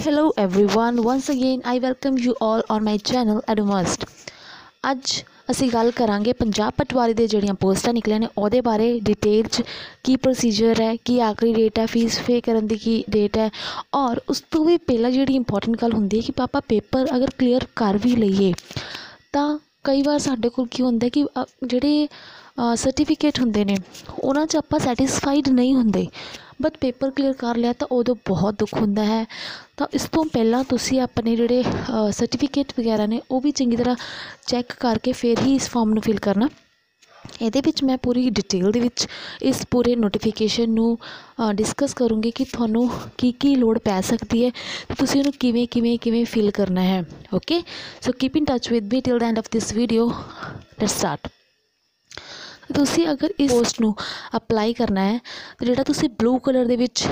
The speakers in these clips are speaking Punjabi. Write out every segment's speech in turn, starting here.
hello everyone once again I welcome you all on my channel ਐਡਮਸਟ ਅੱਜ ਅਸੀਂ ਗੱਲ ਕਰਾਂਗੇ ਪੰਜਾਬ ਪਟਵਾਰੀ ਦੇ ਜਿਹੜੀਆਂ ਪੋਸਟਾਂ ਨਿਕਲੀਆਂ ਨੇ ਉਹਦੇ ਬਾਰੇ ਡਿਟੇਲ 'ਚ ਕੀ ਪ੍ਰੋਸੀਜਰ ਹੈ ਕੀ ਆਖਰੀ ਡੇਟ ਹੈ ਫੀਸ ਫੇ ਕਰਨ ਦੀ ਕੀ ਡੇਟ ਹੈ ਔਰ ਉਸ ਤੋਂ ਵੀ ਪਹਿਲਾਂ ਜਿਹੜੀ ਇੰਪੋਰਟੈਂਟ ਗੱਲ ਹੁੰਦੀ ਹੈ ਕਿ ਪਾਪਾ ਪੇਪਰ ਅਗਰ ਕਲੀਅਰ ਕਰ ਵੀ ਲਈਏ ਤਾਂ ਕਈ ਵਾਰ ਸਾਡੇ ਕੋਲ ਕੀ ਹੁੰਦਾ ਕਿ ਜਿਹੜੇ ਸਰਟੀਫਿਕੇਟ ਹੁੰਦੇ ਨੇ ਉਹਨਾਂ 'ਚ ਆਪਾਂ ਸੈਟੀਸਫਾਈਡ ਨਹੀਂ ਹੁੰਦੇ ਬਟ ਪੇਪਰ ਕਲੀਅਰ ਕਰ ਲਿਆ ਤਾਂ ਉਦੋਂ ਬਹੁਤ ਦੁੱਖ ਹੁੰਦਾ ਹੈ ਤਾਂ ਇਸ ਤੋਂ ਪਹਿਲਾਂ ਤੁਸੀਂ ਆਪਣੇ ਜਿਹੜੇ ਸਰਟੀਫਿਕੇਟ ਵਗੈਰਾ ਨੇ ਉਹ ਵੀ ਚੰਗੀ ਤਰ੍ਹਾਂ ਚੈੱਕ ਕਰਕੇ ਫਿਰ ਹੀ ਇਸ ਫਾਰਮ ਨੂੰ ਫਿਲ ਕਰਨਾ ਇਹਦੇ ਵਿੱਚ ਮੈਂ ਪੂਰੀ ਡਿਟੇਲ ਦੇ ਵਿੱਚ ਇਸ ਪੂਰੇ ਨੋਟੀਫਿਕੇਸ਼ਨ ਨੂੰ ਡਿਸਕਸ ਕਰੂੰਗੀ ਕਿ ਤੁਹਾਨੂੰ ਕੀ ਕੀ ਲੋੜ ਪੈ ਸਕਦੀ ਹੈ ਤੇ ਤੁਸੀਂ ਉਹਨੂੰ ਕਿਵੇਂ ਕਿਵੇਂ ਕਿਵੇਂ ਫਿਲ ਕਰਨਾ ਹੈ okay so keep in touch with me till the end of this video let's start ਤੁਸੀਂ ਅਗਰ ਇਸ ਪੋਸਟ ਨੂੰ ਅਪਲਾਈ ਕਰਨਾ ਹੈ ਤਾਂ ਜਿਹੜਾ ਤੁਸੀਂ ਬਲੂ ਕਲਰ ਦੇ ਵਿੱਚ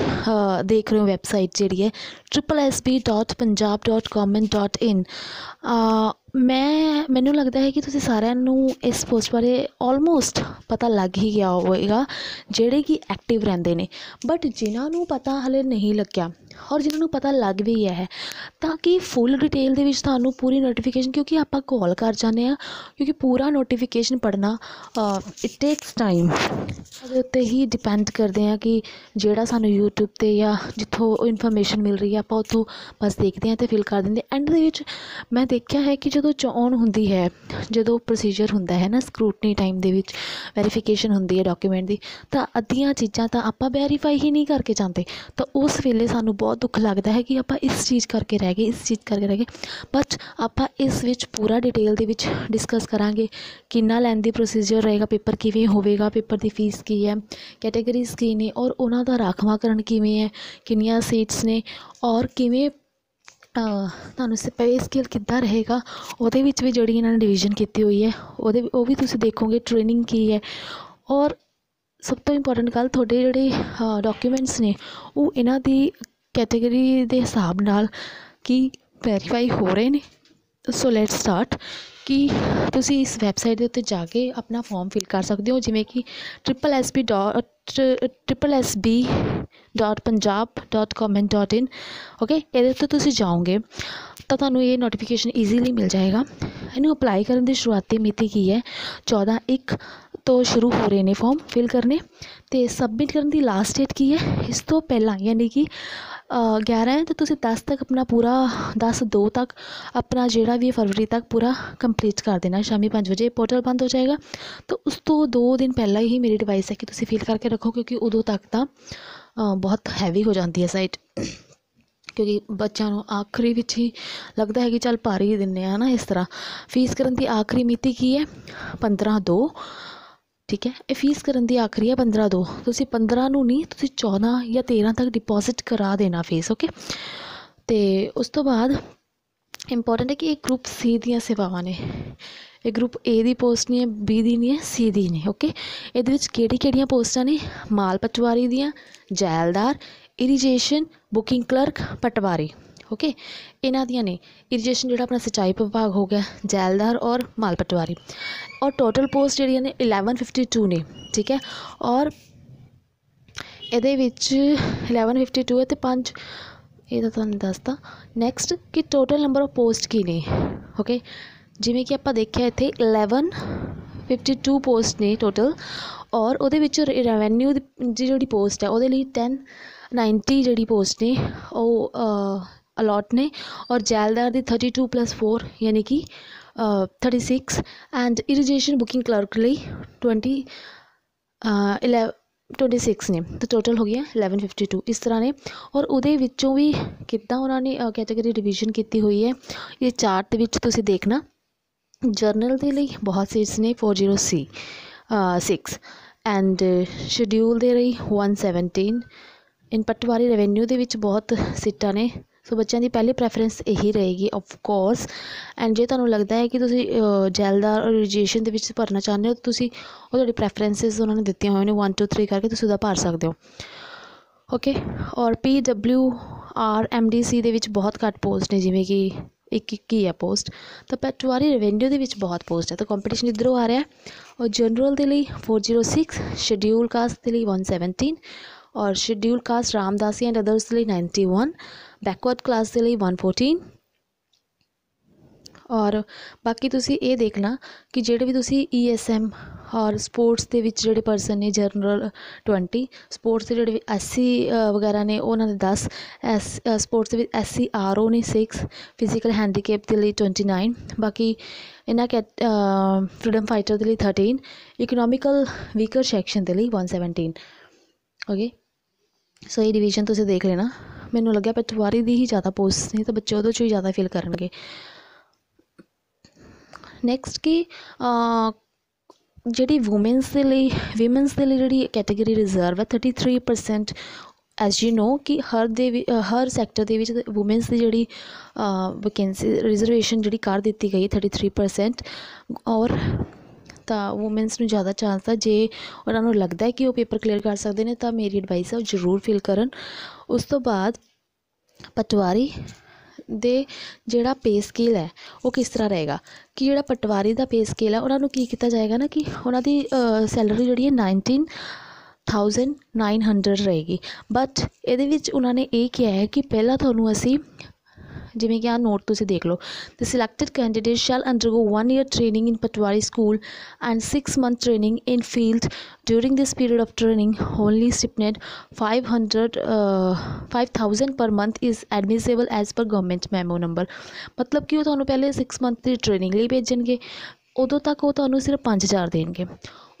ਦੇਖ ਰਹੇ ਹੋ ਵੈਬਸਾਈਟ ਜਿਹੜੀ ਹੈ triplesb.punjab.government.in ਮੈਂ ਮੈਨੂੰ ਲੱਗਦਾ ਹੈ ਕਿ ਤੁਸੀਂ ਸਾਰਿਆਂ ਨੂੰ ਇਸ ਪੋਸਟ ਬਾਰੇ ਆਲਮੋਸਟ ਪਤਾ ਲੱਗ ਹੀ ਗਿਆ ਹੋਵੇਗਾ ਜਿਹੜੇ ਕਿ ਐਕਟਿਵ ਰਹਿੰਦੇ ਨੇ ਬਟ ਜਿਨ੍ਹਾਂ ਨੂੰ ਪਤਾ ਹਲੇ ਨਹੀਂ ਲੱਗਿਆ ਔਰ ਜਿਨ੍ਹਾਂ ਨੂੰ ਪਤਾ ਲੱਗ ਵੀ ਗਿਆ ਹੈ ਤਾਂ ਕਿ ਫੁੱਲ ਡਿਟੇਲ ਦੇ ਵਿੱਚ ਤੁਹਾਨੂੰ ਪੂਰੀ ਨੋਟੀਫਿਕੇਸ਼ਨ ਕਿਉਂਕਿ ਆਪਾਂ ਕਾਲ ਕਰ ਜਾਂਦੇ ਆ ਕਿਉਂਕਿ ਪੂਰਾ ਨੋਟੀਫਿਕੇਸ਼ਨ ਪੜਨਾ ਇਟ ਟੇਕਸ ਟਾਈਮ ਉਹਦੇ ਉੱਤੇ ਹੀ ਡਿਪੈਂਡ ਕਰਦੇ ਆ ਕਿ ਜਿਹੜਾ ਸਾਨੂੰ YouTube ਤੇ ਜਾਂ ਜਿੱਥੋਂ ਇਨਫੋਰਮੇਸ਼ਨ ਮਿਲ ਰਹੀ ਹੈ ਆਪਾਂ ਉੱਥੋਂ ਬਸ ਦੇਖਦੇ ਆ ਤੇ ਫਿਲ ਕਰ ਦਿੰਦੇ ਐਂਡ ਦੇ ਵਿੱਚ ਮੈਂ ਦੇਖਿਆ ਹੈ ਕਿ ਜਦੋਂ ਚੋਣ ਹੁੰਦੀ ਹੈ ਜਦੋਂ ਪ੍ਰੋਸੀਜਰ ਹੁੰਦਾ ਹੈ ਨਾ ਸਕਰੂਟਨੀ ਟਾਈਮ ਦੇ ਵਿੱਚ ਵੈਰੀਫਿਕੇਸ਼ਨ ਹੁੰਦੀ ਹੈ ਡਾਕੂਮੈਂਟ ਦੀ ਤਾਂ ਅੱਧੀਆਂ ਚੀਜ਼ਾਂ ਤਾਂ ਆਪਾਂ ਵੈਰੀਫਾਈ ਹੀ ਨਹੀਂ ਕਰਕੇ ਜਾਂਦੇ ਤਾਂ ਉਸ ਵੇਲੇ ਸਾਨੂੰ ਬਹੁਤ ਦੁੱਖ ਲੱਗਦਾ ਹੈ ਕਿ ਆਪਾਂ ਇਸ ਚੀਜ਼ ਕਰਕੇ ਰਹਿ ਗਏ ਇਸ ਚੀਜ਼ ਕਰਕੇ ਰਹਿ ਗਏ ਬਟ ਆਪਾਂ ਇਸ ਵਿੱਚ ਪੂਰਾ ਡਿਟੇਲ ਦੇ ਵਿੱਚ ਡਿਸਕਸ ਕਰਾਂਗੇ ਕਿੰਨਾ ਲੈਂਦੀ ਪ੍ਰੋਸੀਜਰ ਰਹੇਗਾ ਪੇਪਰ ਕਿਵੇਂ ਹੋਵੇਗਾ ਪੇਪਰ ਦੀ ਫੀਸ ਕੀ ਹੈ ਕੈਟਾਗਰੀਜ਼ ਕੀ ਨੇ ਔਰ ਉਹਨਾਂ ਦਾ ਰਾਖਵਾਂਕਰਨ ਕਿਵੇਂ ਹੈ ਕਿੰਨੀਆਂ ਸੀਟਸ ਨੇ ਔਰ ਕਿਵੇਂ ਤੁਹਾਨੂੰ ਸ ਪੇ ਸਕੇਲ ਕਿੱਦਾਂ ਰਹੇਗਾ ਉਹਦੇ ਵਿੱਚ ਵੀ ਜਿਹੜੀ ਇਹਨਾਂ ਨੇ ਡਿਵੀਜ਼ਨ ਕੀਤੀ ਹੋਈ ਹੈ ਉਹਦੇ ਉਹ ਵੀ ਤੁਸੀਂ ਦੇਖੋਗੇ ਟ੍ਰੇਨਿੰਗ ਕੀ ਹੈ ਔਰ ਸਭ ਤੋਂ ਇੰਪੋਰਟੈਂਟ ਗੱਲ ਤੁਹਾਡੇ ਜਿਹੜੇ ਡਾਕੂਮੈਂਟਸ ਨੇ ਉਹ ਇਹਨਾਂ ਦੀ ਕੈਟਾਗਰੀ ਦੇ ਹਿਸਾਬ ਨਾਲ ਕੀ ਵੈਰੀਫਾਈ ਹੋ ਰਹੇ ਨੇ ਸੋ ਲੈਟਸ ਸਟਾਰਟ ਕਿ ਤੁਸੀਂ ਇਸ ਵੈਬਸਾਈਟ ਦੇ ਉੱਤੇ ਜਾ ਕੇ ਆਪਣਾ ਫਾਰਮ ਫਿਲ ਕਰ ਸਕਦੇ ਹੋ ਜਿਵੇਂ ਕਿ ਟ੍ਰਿਪਲ ਐਸ ਬੀ ਓਕੇ ਇਹਦੇ ਉੱਤੇ ਤੁਸੀਂ ਜਾਓਗੇ ਤਾਂ ਤੁਹਾਨੂੰ ਇਹ ਨੋਟੀਫਿਕੇਸ਼ਨ ਈਜ਼ੀਲੀ ਮਿਲ ਜਾਏਗਾ ਇਹਨੂੰ ਅਪਲਾਈ ਕਰਨ ਦੀ ਸ਼ੁਰੂਆਤੀ ਮਿਤੀ ਕੀ ਹੈ 14 1 ਤੋਂ ਸ਼ੁਰੂ ਹੋ ਰਹੇ ਨੇ ਫਾਰਮ ਫਿਲ ਕਰਨੇ ਤੇ ਸਬਮਿਟ ਕਰਨ ਦੀ ਲਾਸਟ ਡੇਟ ਕੀ ਹੈ ਇਸ ਤੋਂ ਪਹਿਲਾਂ ਯਾਨੀ ਕਿ 11 ਹੈ ਤਾਂ ਤੁਸੀਂ 10 ਤੱਕ ਆਪਣਾ ਪੂਰਾ 10 2 ਤੱਕ ਆਪਣਾ ਜਿਹੜਾ ਵੀ ਫਰਵਰੀ ਤੱਕ ਪੂਰਾ ਕੰਪਲੀਟ ਕਰ ਦੇਣਾ ਸ਼ਾਮੀ 5 ਵਜੇ ਪੋਰਟਲ ਬੰਦ ਹੋ ਜਾਏਗਾ ਤਾਂ ਉਸ ਤੋਂ 2 ਦਿਨ ਪਹਿਲਾਂ ਹੀ ਮੇਰੀ ਡਿਵਾਈਸ ਹੈ ਕਿ ਤੁਸੀਂ ਫੀਲ ਕਰਕੇ ਰੱਖੋ ਕਿਉਂਕਿ ਉਦੋਂ ਤੱਕ ਤਾਂ ਬਹੁਤ ਹੈਵੀ ਹੋ ਜਾਂਦੀ ਹੈ ਸਾਈਟ ਕਿਉਂਕਿ ਬੱਚਿਆਂ ਨੂੰ ਆਖਰੀ ਵਿੱਚ ਹੀ ਲੱਗਦਾ ਹੈ ਕਿ ਚੱਲ ਭਾਰੀ ਦਿੰਨੇ ਆ ਨਾ ਇਸ ਤਰ੍ਹਾਂ ਫੀਸ ਕਰਨ ਦੀ ਆਖਰੀ ਮਿਤੀ ਕੀ ਹੈ 15 2 ਠੀਕ ਹੈ ਇਹ ਫੀਸ ਕਰਨ ਦੀ ਆਖਰੀ ਹੈ 15 ਦੋ ਤੁਸੀਂ 15 ਨੂੰ ਨਹੀਂ ਤੁਸੀਂ 14 ਜਾਂ 13 ਤੱਕ ਡਿਪੋਜ਼ਿਟ ਕਰਾ ਦੇਣਾ ਫੀਸ ਓਕੇ ਤੇ ਉਸ ਤੋਂ ਬਾਅਦ ਇੰਪੋਰਟੈਂਟ ਹੈ ਕਿ ਇਹ ਗਰੁੱਪ ਸੀ ਦੀਆਂ ਸੇਵਾਵਾਂ ਨੇ ਇਹ ਗਰੁੱਪ ਏ ਦੀ ਪੋਸਟ ਨਹੀਂ ਹੈ ਬੀ ਦੀ ਨਹੀਂ ਹੈ ਸੀ ਦੀ ਨਹੀਂ ਓਕੇ ਇਹਦੇ ਵਿੱਚ ਕਿਹੜੀ ਕਿਹੜੀਆਂ ਪੋਸਟਾਂ ਨੇ ਮਾਲ ਪਟਵਾਰੀ ਦੀਆਂ ਜੈਲਦਾਰ irrigation booking clerk patwari okay ਇਹਨਾਂ ਦੀਆਂ ਨੇ ਇਰੀਗੇਸ਼ਨ ਜਿਹੜਾ ਆਪਣਾ ਸਿੰਚਾਈ ਵਿਭਾਗ ਹੋ ਗਿਆ ਜੈਲਦਾਰ ਔਰ ਮਾਲ ਪਟਵਾਰੀ ਔਰ ਟੋਟਲ ਪੋਸਟ ਜਿਹੜੀਆਂ ਨੇ 1152 ਨੇ ਠੀਕ ਹੈ ਔਰ ਇਹਦੇ ਵਿੱਚ 1152 ਅਤੇ ਤੇ 5 ਇਹ ਤਾਂ ਤੁਹਾਨੂੰ ਦੱਸਤਾ ਨੈਕਸਟ ਕਿ ਟੋਟਲ ਨੰਬਰ ਆਫ ਪੋਸਟ ਕੀ ਨੇ ਓਕੇ ਜਿਵੇਂ ਕਿ ਆਪਾਂ ਦੇਖਿਆ ਇੱਥੇ 11 52 ਪੋਸਟ ਨੇ ਟੋਟਲ ਔਰ ਉਹਦੇ ਵਿੱਚ ਰੈਵਨਿਊ ਦੀ ਜਿਹੜੀ ਪੋਸਟ ਹੈ ਉਹਦੇ ਲਈ 10 90 ਜਿਹੜੀ ਪੋਸਟ ਨੇ ਉਹ ਅਲੋਟ ਨੇ ਔਰ ਜੈਲਦਾਰ ਦੀ 32 4 ਯਾਨੀ ਕਿ 36 ਐਂਡ ਇਰੀਗੇਸ਼ਨ ਬੁਕਿੰਗ ਕਲਰਕ ਲਈ 20 26 ਨੇ ਤਾਂ ਟੋਟਲ ਹੋ ਗਿਆ 1152 ਇਸ ਤਰ੍ਹਾਂ ਨੇ ਔਰ ਉਹਦੇ ਵਿੱਚੋਂ ਵੀ ਕਿੱਦਾਂ ਉਹਨਾਂ ਨੇ ਕੈਟਾਗਰੀ ਡਿਵੀਜ਼ਨ ਕੀਤੀ ਹੋਈ ਹੈ ਇਹ ਚਾਰਟ ਦੇ ਵਿੱਚ ਤੁਸੀਂ ਦੇਖਣਾ ਜਰਨਲ ਦੇ ਲਈ ਬਹੁਤ ਸੀਟਸ ਨੇ 40C 6 ਐਂਡ ਸ਼ਡਿਊਲ ਦੇ ਲਈ 117 ਇਨ ਪਟਵਾਰੀ ਰੈਵਨਿਊ ਦੇ ਵਿੱਚ ਬਹੁਤ ਸੀਟਾਂ ਨੇ ਸੋ ਬੱਚਿਆਂ ਦੀ ਪਹਿਲੀ ਪ੍ਰੈਫਰੈਂਸ ਇਹੀ ਰਹੇਗੀ ਆਫ ਕੋਰਸ ਐਂਡ ਜੇ ਤੁਹਾਨੂੰ ਲੱਗਦਾ ਹੈ ਕਿ ਤੁਸੀਂ ਜੈਲਦਾਰ ਔਰ ਰਜੀਏਸ਼ਨ ਦੇ ਵਿੱਚ ਭਰਨਾ ਚਾਹੁੰਦੇ ਹੋ ਤਾਂ ਤੁਸੀਂ ਉਹ ਤੁਹਾਡੀ ਪ੍ਰੈਫਰੈਂਸਸ ਉਹਨਾਂ ਨੇ ਦਿੱਤੀਆਂ ਹੋਈਆਂ ਨੇ 1 2 3 ਕਰਕੇ ਤੁਸੀਂ ਉਹਦਾ ਭਰ ਸਕਦੇ ਹੋ ਓਕੇ ਔਰ P W R M D C ਦੇ ਵਿੱਚ ਬਹੁਤ ਘੱਟ ਪੋਸਟ ਨੇ ਜਿਵੇਂ ਕਿ ਇੱਕ ਇੱਕ ਹੀ ਆ ਪੋਸਟ ਤਾਂ ਪਟਵਾਰੀ ਰੈਵਨਿਊ ਦੇ ਵਿੱਚ ਬਹੁਤ ਪੋਸਟ ਹੈ ਤਾਂ ਕੰਪੀਟੀਸ਼ਨ ਇਧਰੋਂ ਆ ਰਿਹਾ ਔਰ ਜਨਰਲ ਦੇ ਲਈ 406 ਸ਼ਡਿਊਲ ਕਾਸਟ ਦੇ ਲਈ 117 ਔਰ schedule caste Ramdasi and others ਲਈ 91 ਬੈਕਵਰਡ ਕਲਾਸ ਦੇ ਲਈ 114 ਔਰ ਬਾਕੀ ਤੁਸੀਂ ਇਹ ਦੇਖਣਾ ਕਿ ਜਿਹੜੇ ਵੀ ਤੁਸੀਂ ESM ਔਰ ਸਪੋਰਟਸ ਦੇ ਵਿੱਚ ਜਿਹੜੇ ਪਰਸਨ ਨੇ ਜਨਰਲ 20 ਸਪੋਰਟਸ ਦੇ ਜਿਹੜੇ ਐਸਸੀ ਵਗੈਰਾ ਨੇ ਉਹਨਾਂ ਦੇ 10 ਐਸ ਸਪੋਰਟਸ ਦੇ ਵਿੱਚ ਐਸਸੀ ਆਰਓ ਨੇ 6 ਫਿਜ਼ੀਕਲ ਹੈਂਡੀਕੈਪ ਦੇ ਲਈ 29 ਬਾਕੀ ਇਹਨਾਂ ਕੈ ਫਰੀडम ਫਾਈਟਰ ਦੇ ਲਈ 13 ਇਕਨੋਮਿਕਲ ਵੀਕਰ ਸੈਕਸ਼ਨ ਦੇ ਲਈ 117 ਓਕੇ ਸੋ ਇਹ ਡਿਵੀਜ਼ਨ ਤੁਸੀਂ ਦੇਖ ਲੈਣਾ ਮੈਨੂੰ ਲੱਗਿਆ ਪਟਵਾਰੀ ਦੀ ਹੀ ਜ਼ਿਆਦਾ ਪੋਸਟ ਨੇ ਤਾਂ ਬੱਚੇ ਉਹਦੇ 'ਚੋਂ ਹੀ ਜ਼ਿਆਦਾ ਫੀਲ ਕਰਨਗੇ ਨੈਕਸਟ ਕੀ ਜਿਹੜੀ ਔਮਨਸ ਦੇ ਲਈ ਔਮਨਸ ਦੇ ਲਈ ਜਿਹੜੀ ਕੈਟਾਗਰੀ ਰਿਜ਼ਰਵ ਹੈ 33% ਐਸ ਯੂ ਨੋ ਕਿ ਹਰ ਦੇ ਹਰ ਸੈਕਟਰ ਦੇ ਵਿੱਚ ਔਮਨਸ ਦੀ ਜਿਹੜੀ ਵੈਕੈਂਸੀ ਰਿਜ਼ਰਵੇਸ਼ਨ ਜਿਹੜੀ ਕਰ ਦਿੱਤੀ ਗਈ ਹੈ 33% ਔਰ ਤਾਂ ਔਮਨਸ ਨੂੰ ਜ਼ਿਆਦਾ ਚਾਂਸ ਹੈ ਜੇ ਉਹਨਾਂ ਨੂੰ ਲੱਗਦਾ ਹੈ ਕਿ ਉਹ ਪੇਪਰ ਕਲੀਅਰ ਕਰ ਸਕਦੇ ਨੇ ਤਾਂ ਮੇਰੀ ਐਡਵਾਈਸ ਹੈ ਉਹ ਜ਼ਰੂਰ ਫਿਲ ਕਰਨ ਉਸ ਤੋਂ ਬਾਅਦ ਪਟਵਾਰੀ ਦੇ ਜਿਹੜਾ ਪੇ ਸਕੇਲ ਹੈ ਉਹ ਕਿਸ ਤਰ੍ਹਾਂ ਰਹੇਗਾ ਕਿ ਜਿਹੜਾ ਪਟਵਾਰੀ ਦਾ ਪੇ ਸਕੇਲ ਹੈ ਉਹਨਾਂ ਨੂੰ ਕੀ ਕੀਤਾ ਜਾਏਗਾ ਨਾ ਕਿ ਉਹਨਾਂ ਦੀ ਸੈਲਰੀ ਜਿਹੜੀ ਹੈ 19 1900 ਰਹੇਗੀ ਬਟ ਇਹਦੇ ਵਿੱਚ ਉਹਨਾਂ ਨੇ ਇਹ ਕਿਹਾ ਹੈ ਕਿ ਪਹਿਲਾਂ ਤੁਹਾਨੂੰ ਅਸੀਂ ਜਿਵੇਂ ਕਿ ਆ ਨੋਟ ਤੁਸੀਂ ਦੇਖ ਲਓ the selected candidate shall undergo 1 year training in patwari school and 6 month training in field during this period of training only stipend 500 5000 per month is admissible as per government memo number ਮਤਲਬ ਕਿ ਉਹ ਤੁਹਾਨੂੰ ਪਹਿਲੇ 6 ਮੰਥ ਦੀ ਟ੍ਰੇਨਿੰਗ ਲਈ ਭੇਜਣਗੇ ਉਦੋਂ ਤੱਕ ਉਹ ਤੁਹਾਨੂੰ ਸਿਰਫ 5000 ਦੇਣਗੇ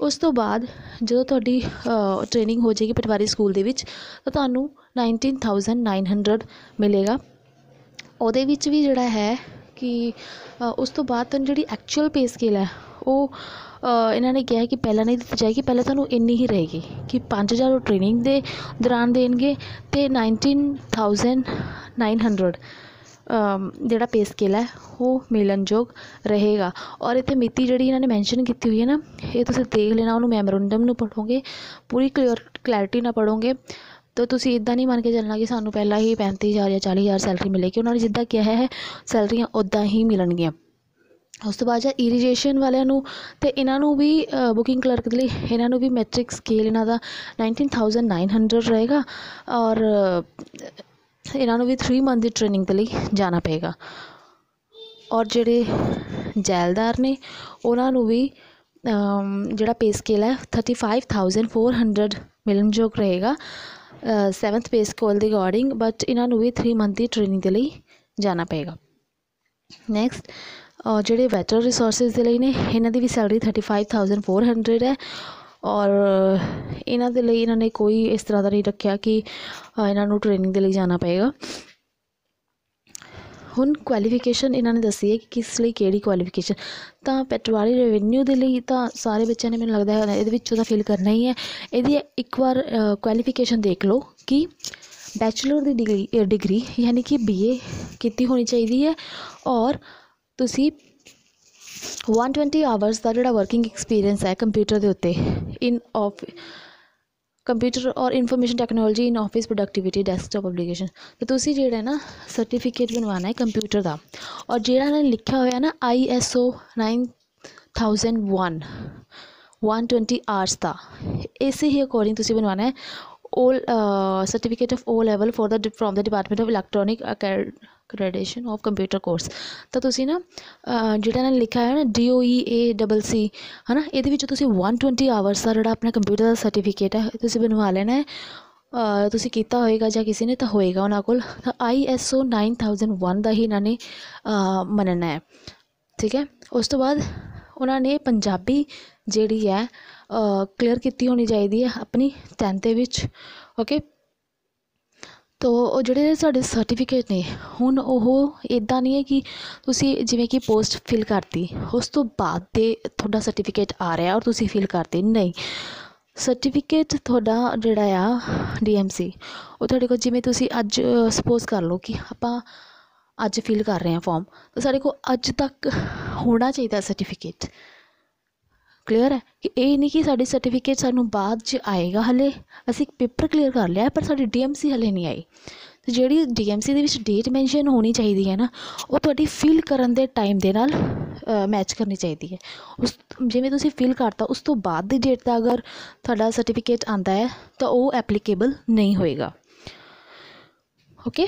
ਉਸ ਤੋਂ ਬਾਅਦ ਜਦੋਂ ਤੁਹਾਡੀ ਟ੍ਰੇਨਿੰਗ ਹੋ ਜਾਏਗੀ ਪਟਵਾਰੀ ਸਕੂਲ ਦੇ ਵਿੱਚ ਤਾਂ ਤੁਹਾਨੂੰ 19900 ਮਿਲੇਗਾ ਉਹਦੇ ਵਿੱਚ ਵੀ ਜਿਹੜਾ ਹੈ ਕਿ ਉਸ ਤੋਂ ਬਾਅਦ ਤੁਹਾਨੂੰ ਜਿਹੜੀ ਐਕਚੁਅਲ ਪੇ ਸਕੇਲ ਹੈ ਉਹ ਇਹਨਾਂ ਨੇ ਕਿਹਾ ਕਿ ਪਹਿਲਾਂ ਨਹੀਂ ਦਿੱਤੀ ਜਾਏਗੀ ਪਹਿਲਾਂ ਤੁਹਾਨੂੰ ਇੰਨੀ ਹੀ ਰਹੇਗੀ ਕਿ ਪੰਜ ਹਜ਼ਾਰ ਉਹ ਟ੍ਰੇਨਿੰਗ ਦੇ ਦੌਰਾਨ ਦੇਣਗੇ ਅਤੇ ਨਾਈਨਟੀਨ ਥਾਊਜ਼ੈਂਡ ਨਾਈਨ ਹੰਡਰਡ ਜਿਹੜਾ ਪੇ ਸਕੇਲ ਹੈ ਉਹ ਮਿਲਣਯੋਗ ਰਹੇਗਾ ਔਰ ਇੱਥੇ ਮਿਤੀ ਜਿਹੜੀ ਇਹਨਾਂ ਨੇ ਮੈਂਸ਼ਨ ਕੀਤੀ ਹੋਈ ਹੈ ਨਾ ਇਹ ਤੁਸੀਂ ਦੇਖ ਲੈਣਾ ਉਹਨੂੰ ਮੈਮੋਰੰਡਮ ਨੂੰ ਪੜ੍ਹੋਗੇ ਪੂਰੀ ਕਲੀਅਰ ਕਲੈਰਿਟੀ ਨਾਲ ਪੜ੍ਹੋਗੇ ਤਾਂ ਤੁਸੀਂ ਇਦਾਂ ਨਹੀਂ ਮੰਨ ਕੇ ਚੱਲਣਾ ਕਿ ਸਾਨੂੰ ਪਹਿਲਾਂ ਹੀ 35000 ਜਾਂ 40000 ਸੈਲਰੀ ਮਿਲੇਗੀ ਉਹਨਾਂ ਨੇ ਜਿੱਦਾਂ ਕਿਹਾ ਹੈ ਸੈਲਰੀਆਂ ਉਦਾਂ ਹੀ ਮਿਲਣਗੀਆਂ ਉਸ ਤੋਂ ਬਾਅਦ ਜਾਂ ਇਰੀਗੇਸ਼ਨ ਵਾਲਿਆਂ ਨੂੰ ਤੇ ਇਹਨਾਂ ਨੂੰ ਵੀ ਬੁਕਿੰਗ ਕਲਰਕ ਦੇ ਲਈ ਇਹਨਾਂ ਨੂੰ ਵੀ ਮੈਟ੍ਰਿਕ ਸਕੇਲ ਇਹਨਾਂ ਦਾ 19900 ਰਹੇਗਾ ਔਰ ਇਹਨਾਂ ਨੂੰ ਵੀ 3 ਮੰਥ ਦੀ ਟ੍ਰੇਨਿੰਗ ਦੇ ਲਈ ਜਾਣਾ ਪਏਗਾ ਔਰ ਜਿਹੜੇ ਜੈਲਦਾਰ ਨੇ ਉਹਨਾਂ ਨੂੰ ਵੀ ਜਿਹੜਾ ਪੇ ਸਕੇਲ ਹੈ 35400 ਮਿਲਣਯੋਗ ਰਹੇਗਾ 7th ਪੇ ਸਕੇਲ ਦੇ ਅਕੋਰਡਿੰਗ ਬਟ ਇਹਨਾਂ ਨੂੰ ਵੀ 3 ਮੰਥ ਦੀ ਟ੍ਰੇਨਿੰਗ ਦੇ ਲਈ ਜਾਣਾ ਪਏਗਾ ਨੈਕਸਟ ਜਿਹੜੇ ਵੈਟਰ ਰਿਸੋਰਸਸ ਦੇ ਲਈ ਨੇ ਇਹਨਾਂ ਦੀ ਵੀ ਸੈਲਰੀ 35400 ਹੈ ਔਰ ਇਹਨਾਂ ਦੇ ਲਈ ਇਹਨਾਂ ਨੇ ਕੋਈ ਇਸ ਤਰ੍ਹਾਂ ਦਾ ਨਹੀਂ ਰੱਖਿਆ ਕਿ ਇਹਨਾਂ ਨੂੰ ਟ੍ਰੇਨਿੰਗ ਦੇ ਲਈ ਜਾਣਾ ਪਏਗਾ ਹੁਣ ਕੁਆਲੀਫਿਕੇਸ਼ਨ ਇਹਨਾਂ ਨੇ ਦੱਸੀ ਹੈ ਕਿ ਕਿਸ ਲਈ ਕਿਹੜੀ ਕੁਆਲੀਫਿਕੇਸ਼ਨ ਤਾਂ ਪਟਵਾਰੀ ਰੈਵਨਿਊ ਦੇ ਲਈ ਤਾਂ ਸਾਰੇ ਬੱਚਿਆਂ ਨੇ ਮੈਨੂੰ ਲੱਗਦਾ ਹੈ ਇਹਦੇ ਵਿੱਚੋਂ ਤਾਂ ਫਿਲ ਕਰਨਾ ਹੀ ਹੈ ਇਹਦੀ ਇੱਕ ਵਾਰ ਕੁਆਲੀਫਿਕੇਸ਼ਨ ਦੇਖ ਲਓ ਕਿ ਬੈਚਲਰ ਦੀ ਡਿਗਰੀ ਡਿਗਰੀ ਯਾਨੀ ਕਿ ਬੀਏ ਕੀਤੀ ਹੋਣੀ ਚਾਹੀਦੀ ਹੈ ਔਰ ਤੁਸੀਂ 120 ਆਵਰਸ ਦਾ ਜਿਹੜਾ ਵਰਕਿੰਗ ਐਕਸਪੀਰੀਅੰਸ ਹੈ ਕੰਪਿਊਟਰ ਦੇ ਉੱਤੇ ਇਨ ਆਫ कंप्यूटर और information technology in office productivity desktop application तो तुम्हें जेह्ड़ा है ना सर्टिफिकेट बनवाना है कंप्यूटर का और जो इ'नें लिखेआ ना I S O nine thousand one one twenty arts का इस ही अकॉर्डिंग बनवाना है all uh, certificate of O level for the from the Department of Electronic Accreditation of Computer Course ਤਾਂ ਤੁਸੀਂ ਨਾ ਜਿਹੜਾ ਇਹਨਾਂ ਨੇ ਲਿਖਿਆ ਹੈ ਨਾ DOEA ਡਬਲ ਸੀ ਹਨਾ ਇਹਦੇ ਵਿੱਚ ਤੁਸੀਂ 120 ਆਵਰਸ ਦਾ ਜਿਹੜਾ ਆਪਣਾ ਕੰਪਿਊਟਰ ਦਾ ਸਰਟੀਫਿਕੇਟ ਹੈ ਤੁਸੀਂ ਬਣਵਾ ਲੈਣਾ ਹੈ ਤੁਸੀਂ ਕੀਤਾ ਹੋਏਗਾ ਜਾਂ ਕਿਸੇ ਨੇ ਤਾਂ ਹੋਏਗਾ ਉਹਨਾਂ ਕੋਲ ਤਾਂ ISO 9001 ਦਾ ਹੀ ਇਹਨਾਂ ਨੇ ਮੰਨਣਾ ਹੈ ਠੀਕ ਹੈ ਉਸ ਤੋਂ ਬਾਅਦ ਉਹਨਾਂ ਨੇ ਪੰਜਾਬੀ ਜਿਹੜੀ ਹੈ ਕਲੀਅਰ ਕੀਤੀ ਹੋਣੀ ਚਾਹੀਦੀ ਹੈ ਆਪਣੀ ਟੈਂਨਥ ਦੇ ਵਿੱਚ ਓਕੇ ਤੋ ਉਹ ਜਿਹੜੇ ਸਾਡੇ ਸਰਟੀਫਿਕੇਟ ਨੇ ਹੁਣ ਉਹ ਇਦਾਂ ਨਹੀਂ ਹੈ ਕਿ ਤੁਸੀਂ ਜਿਵੇਂ ਕਿ ਪੋਸਟ ਫਿਲ ਕਰਤੀ ਉਸ ਤੋਂ ਬਾਅਦ ਤੇ ਤੁਹਾਡਾ ਸਰਟੀਫਿਕੇਟ ਆ ਰਿਹਾ ਔਰ ਤੁਸੀਂ ਫਿਲ ਕਰਤੇ ਨਹੀਂ ਸਰਟੀਫਿਕੇਟ ਤੁਹਾਡਾ ਜਿਹੜਾ ਆ ਡੀਐਮਸੀ ਉਹ ਤੁਹਾਡੇ ਕੋਲ ਜਿਵੇਂ ਤੁਸੀਂ ਅੱਜ ਸਪੋਜ਼ ਕਰ ਲਓ ਕਿ ਆਪਾਂ ਅੱਜ ਫਿਲ ਕਰ ਰਹੇ ਹਾਂ ਫਾਰਮ ਤਾਂ ਸਾਡੇ ਕੋਲ ਅੱਜ ਤੱਕ ਹੋਣਾ ਚਾਹੀਦਾ ਸਰਟੀਫਿਕੇਟ ਕਲੀਅਰ ਹੈ ਕਿ ਇਹ ਨਹੀਂ ਕਿ ਸਾਡੀ ਸਰਟੀਫਿਕੇਟ ਸਾਨੂੰ ਬਾਅਦ 'ਚ ਆਏਗਾ ਹਲੇ ਅਸੀਂ ਪੇਪਰ ਕਲੀਅਰ ਕਰ ਲਿਆ ਪਰ ਸਾਡੀ ਡੀਐਮਸੀ ਹਲੇ ਨਹੀਂ ਆਈ ਤੇ ਜਿਹੜੀ ਡੀਐਮਸੀ ਦੇ ਵਿੱਚ ਡੇਟ ਮੈਂਸ਼ਨ ਹੋਣੀ ਚਾਹੀਦੀ ਹੈ ਨਾ ਉਹ ਤੁਹਾਡੀ ਫਿਲ ਕਰਨ ਦੇ ਟਾਈਮ ਦੇ ਨਾਲ ਮੈਚ ਕਰਨੀ ਚਾਹੀਦੀ ਹੈ ਉਸ ਜਿਵੇਂ ਤੁਸੀਂ ਫਿਲ ਕਰਤਾ ਉਸ ਤੋਂ ਬਾਅਦ ਦੀ ਡੇਟ ਦਾ ਅਗਰ ਤੁਹਾਡਾ ਸਰਟੀਫਿਕੇਟ ਆਂਦਾ ਹੈ ਤਾਂ ਉਹ ਐਪਲੀਕੇਬਲ ਨਹੀਂ ਹੋਏਗਾ ਓਕੇ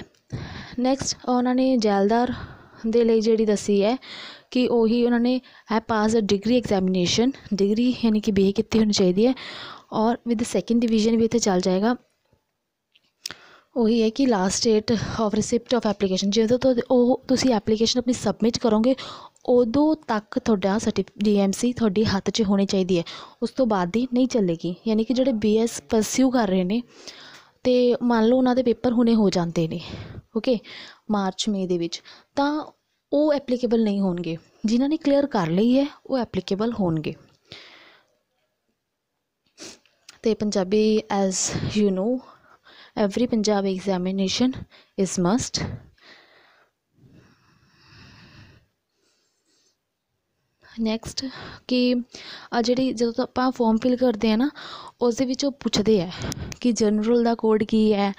ਨੈਕਸਟ ਉਹਨਾਂ ਨੇ ਜੈਲਦਾਰ ਦੇ ਲਈ ਜਿਹੜੀ ਦੱਸੀ ਹੈ ਕਿ ਉਹੀ ਉਹਨਾਂ ਨੇ ਹੈ pass a degree examination degree ਯਾਨੀ ਕਿ ਬੀਏ ਕੀਤੀ ਹੋਣੀ ਚਾਹੀਦੀ ਹੈ ਔਰ ਵਿਦ ਸੈਕੰਡ ਡਿਵੀਜ਼ਨ ਵੀ ਇੱਥੇ ਚੱਲ ਜਾਏਗਾ ਉਹੀ ਹੈ ਕਿ last date of receipt of application ਜਦੋਂ ਤੋਂ ਉਹ ਤੁਸੀਂ ਐਪਲੀਕੇਸ਼ਨ ਆਪਣੀ ਸਬਮਿਟ ਕਰੋਗੇ ਉਦੋਂ ਤੱਕ ਤੁਹਾਡਾ ਸਰਟੀਫਿਕੇਟ ਡੀਐਮਸੀ ਤੁਹਾਡੇ ਹੱਥ 'ਚ ਹੋਣੀ ਚਾਹੀਦੀ ਹੈ ਉਸ ਤੋਂ ਬਾਅਦ ਦੀ ਨਹੀਂ ਚੱਲੇਗੀ ਯਾਨੀ ਕਿ ਜਿਹੜੇ ਬੀਐਸ ਪਰਸਿਊ ਕਰ ਰਹੇ ਨੇ ਤੇ ਮੰਨ ਲਓ ਉਹਨਾਂ ਦੇ ਪੇਪਰ ਹੁਣੇ ਹੋ ਜਾਂਦੇ ਨੇ ਓਕੇ ਮਾਰਚ ਮਈ ਦੇ ਵਿੱਚ ਤਾਂ ਉਹ ਐਪਲੀਕੇਬਲ ਨਹੀਂ ਹੋਣਗੇ ਜਿਨ੍ਹਾਂ ਨੇ ਕਲੀਅਰ ਕਰ ਲਈ ਹੈ ਉਹ ਐਪਲੀਕੇਬਲ ਹੋਣਗੇ ਤੇ ਪੰਜਾਬੀ ਐਸ ਯੂ نو every Punjab examination is must next ਕਿ ਆ ਜਿਹੜੀ ਜਦੋਂ ਆਪਾਂ ਫਾਰਮ ਫਿਲ ਕਰਦੇ ਆ ਨਾ ਉਸ ਦੇ ਵਿੱਚ ਉਹ ਪੁੱਛਦੇ ਆ ਕਿ ਜਨਰਲ ਦਾ ਕੋਡ ਕੀ ਹੈ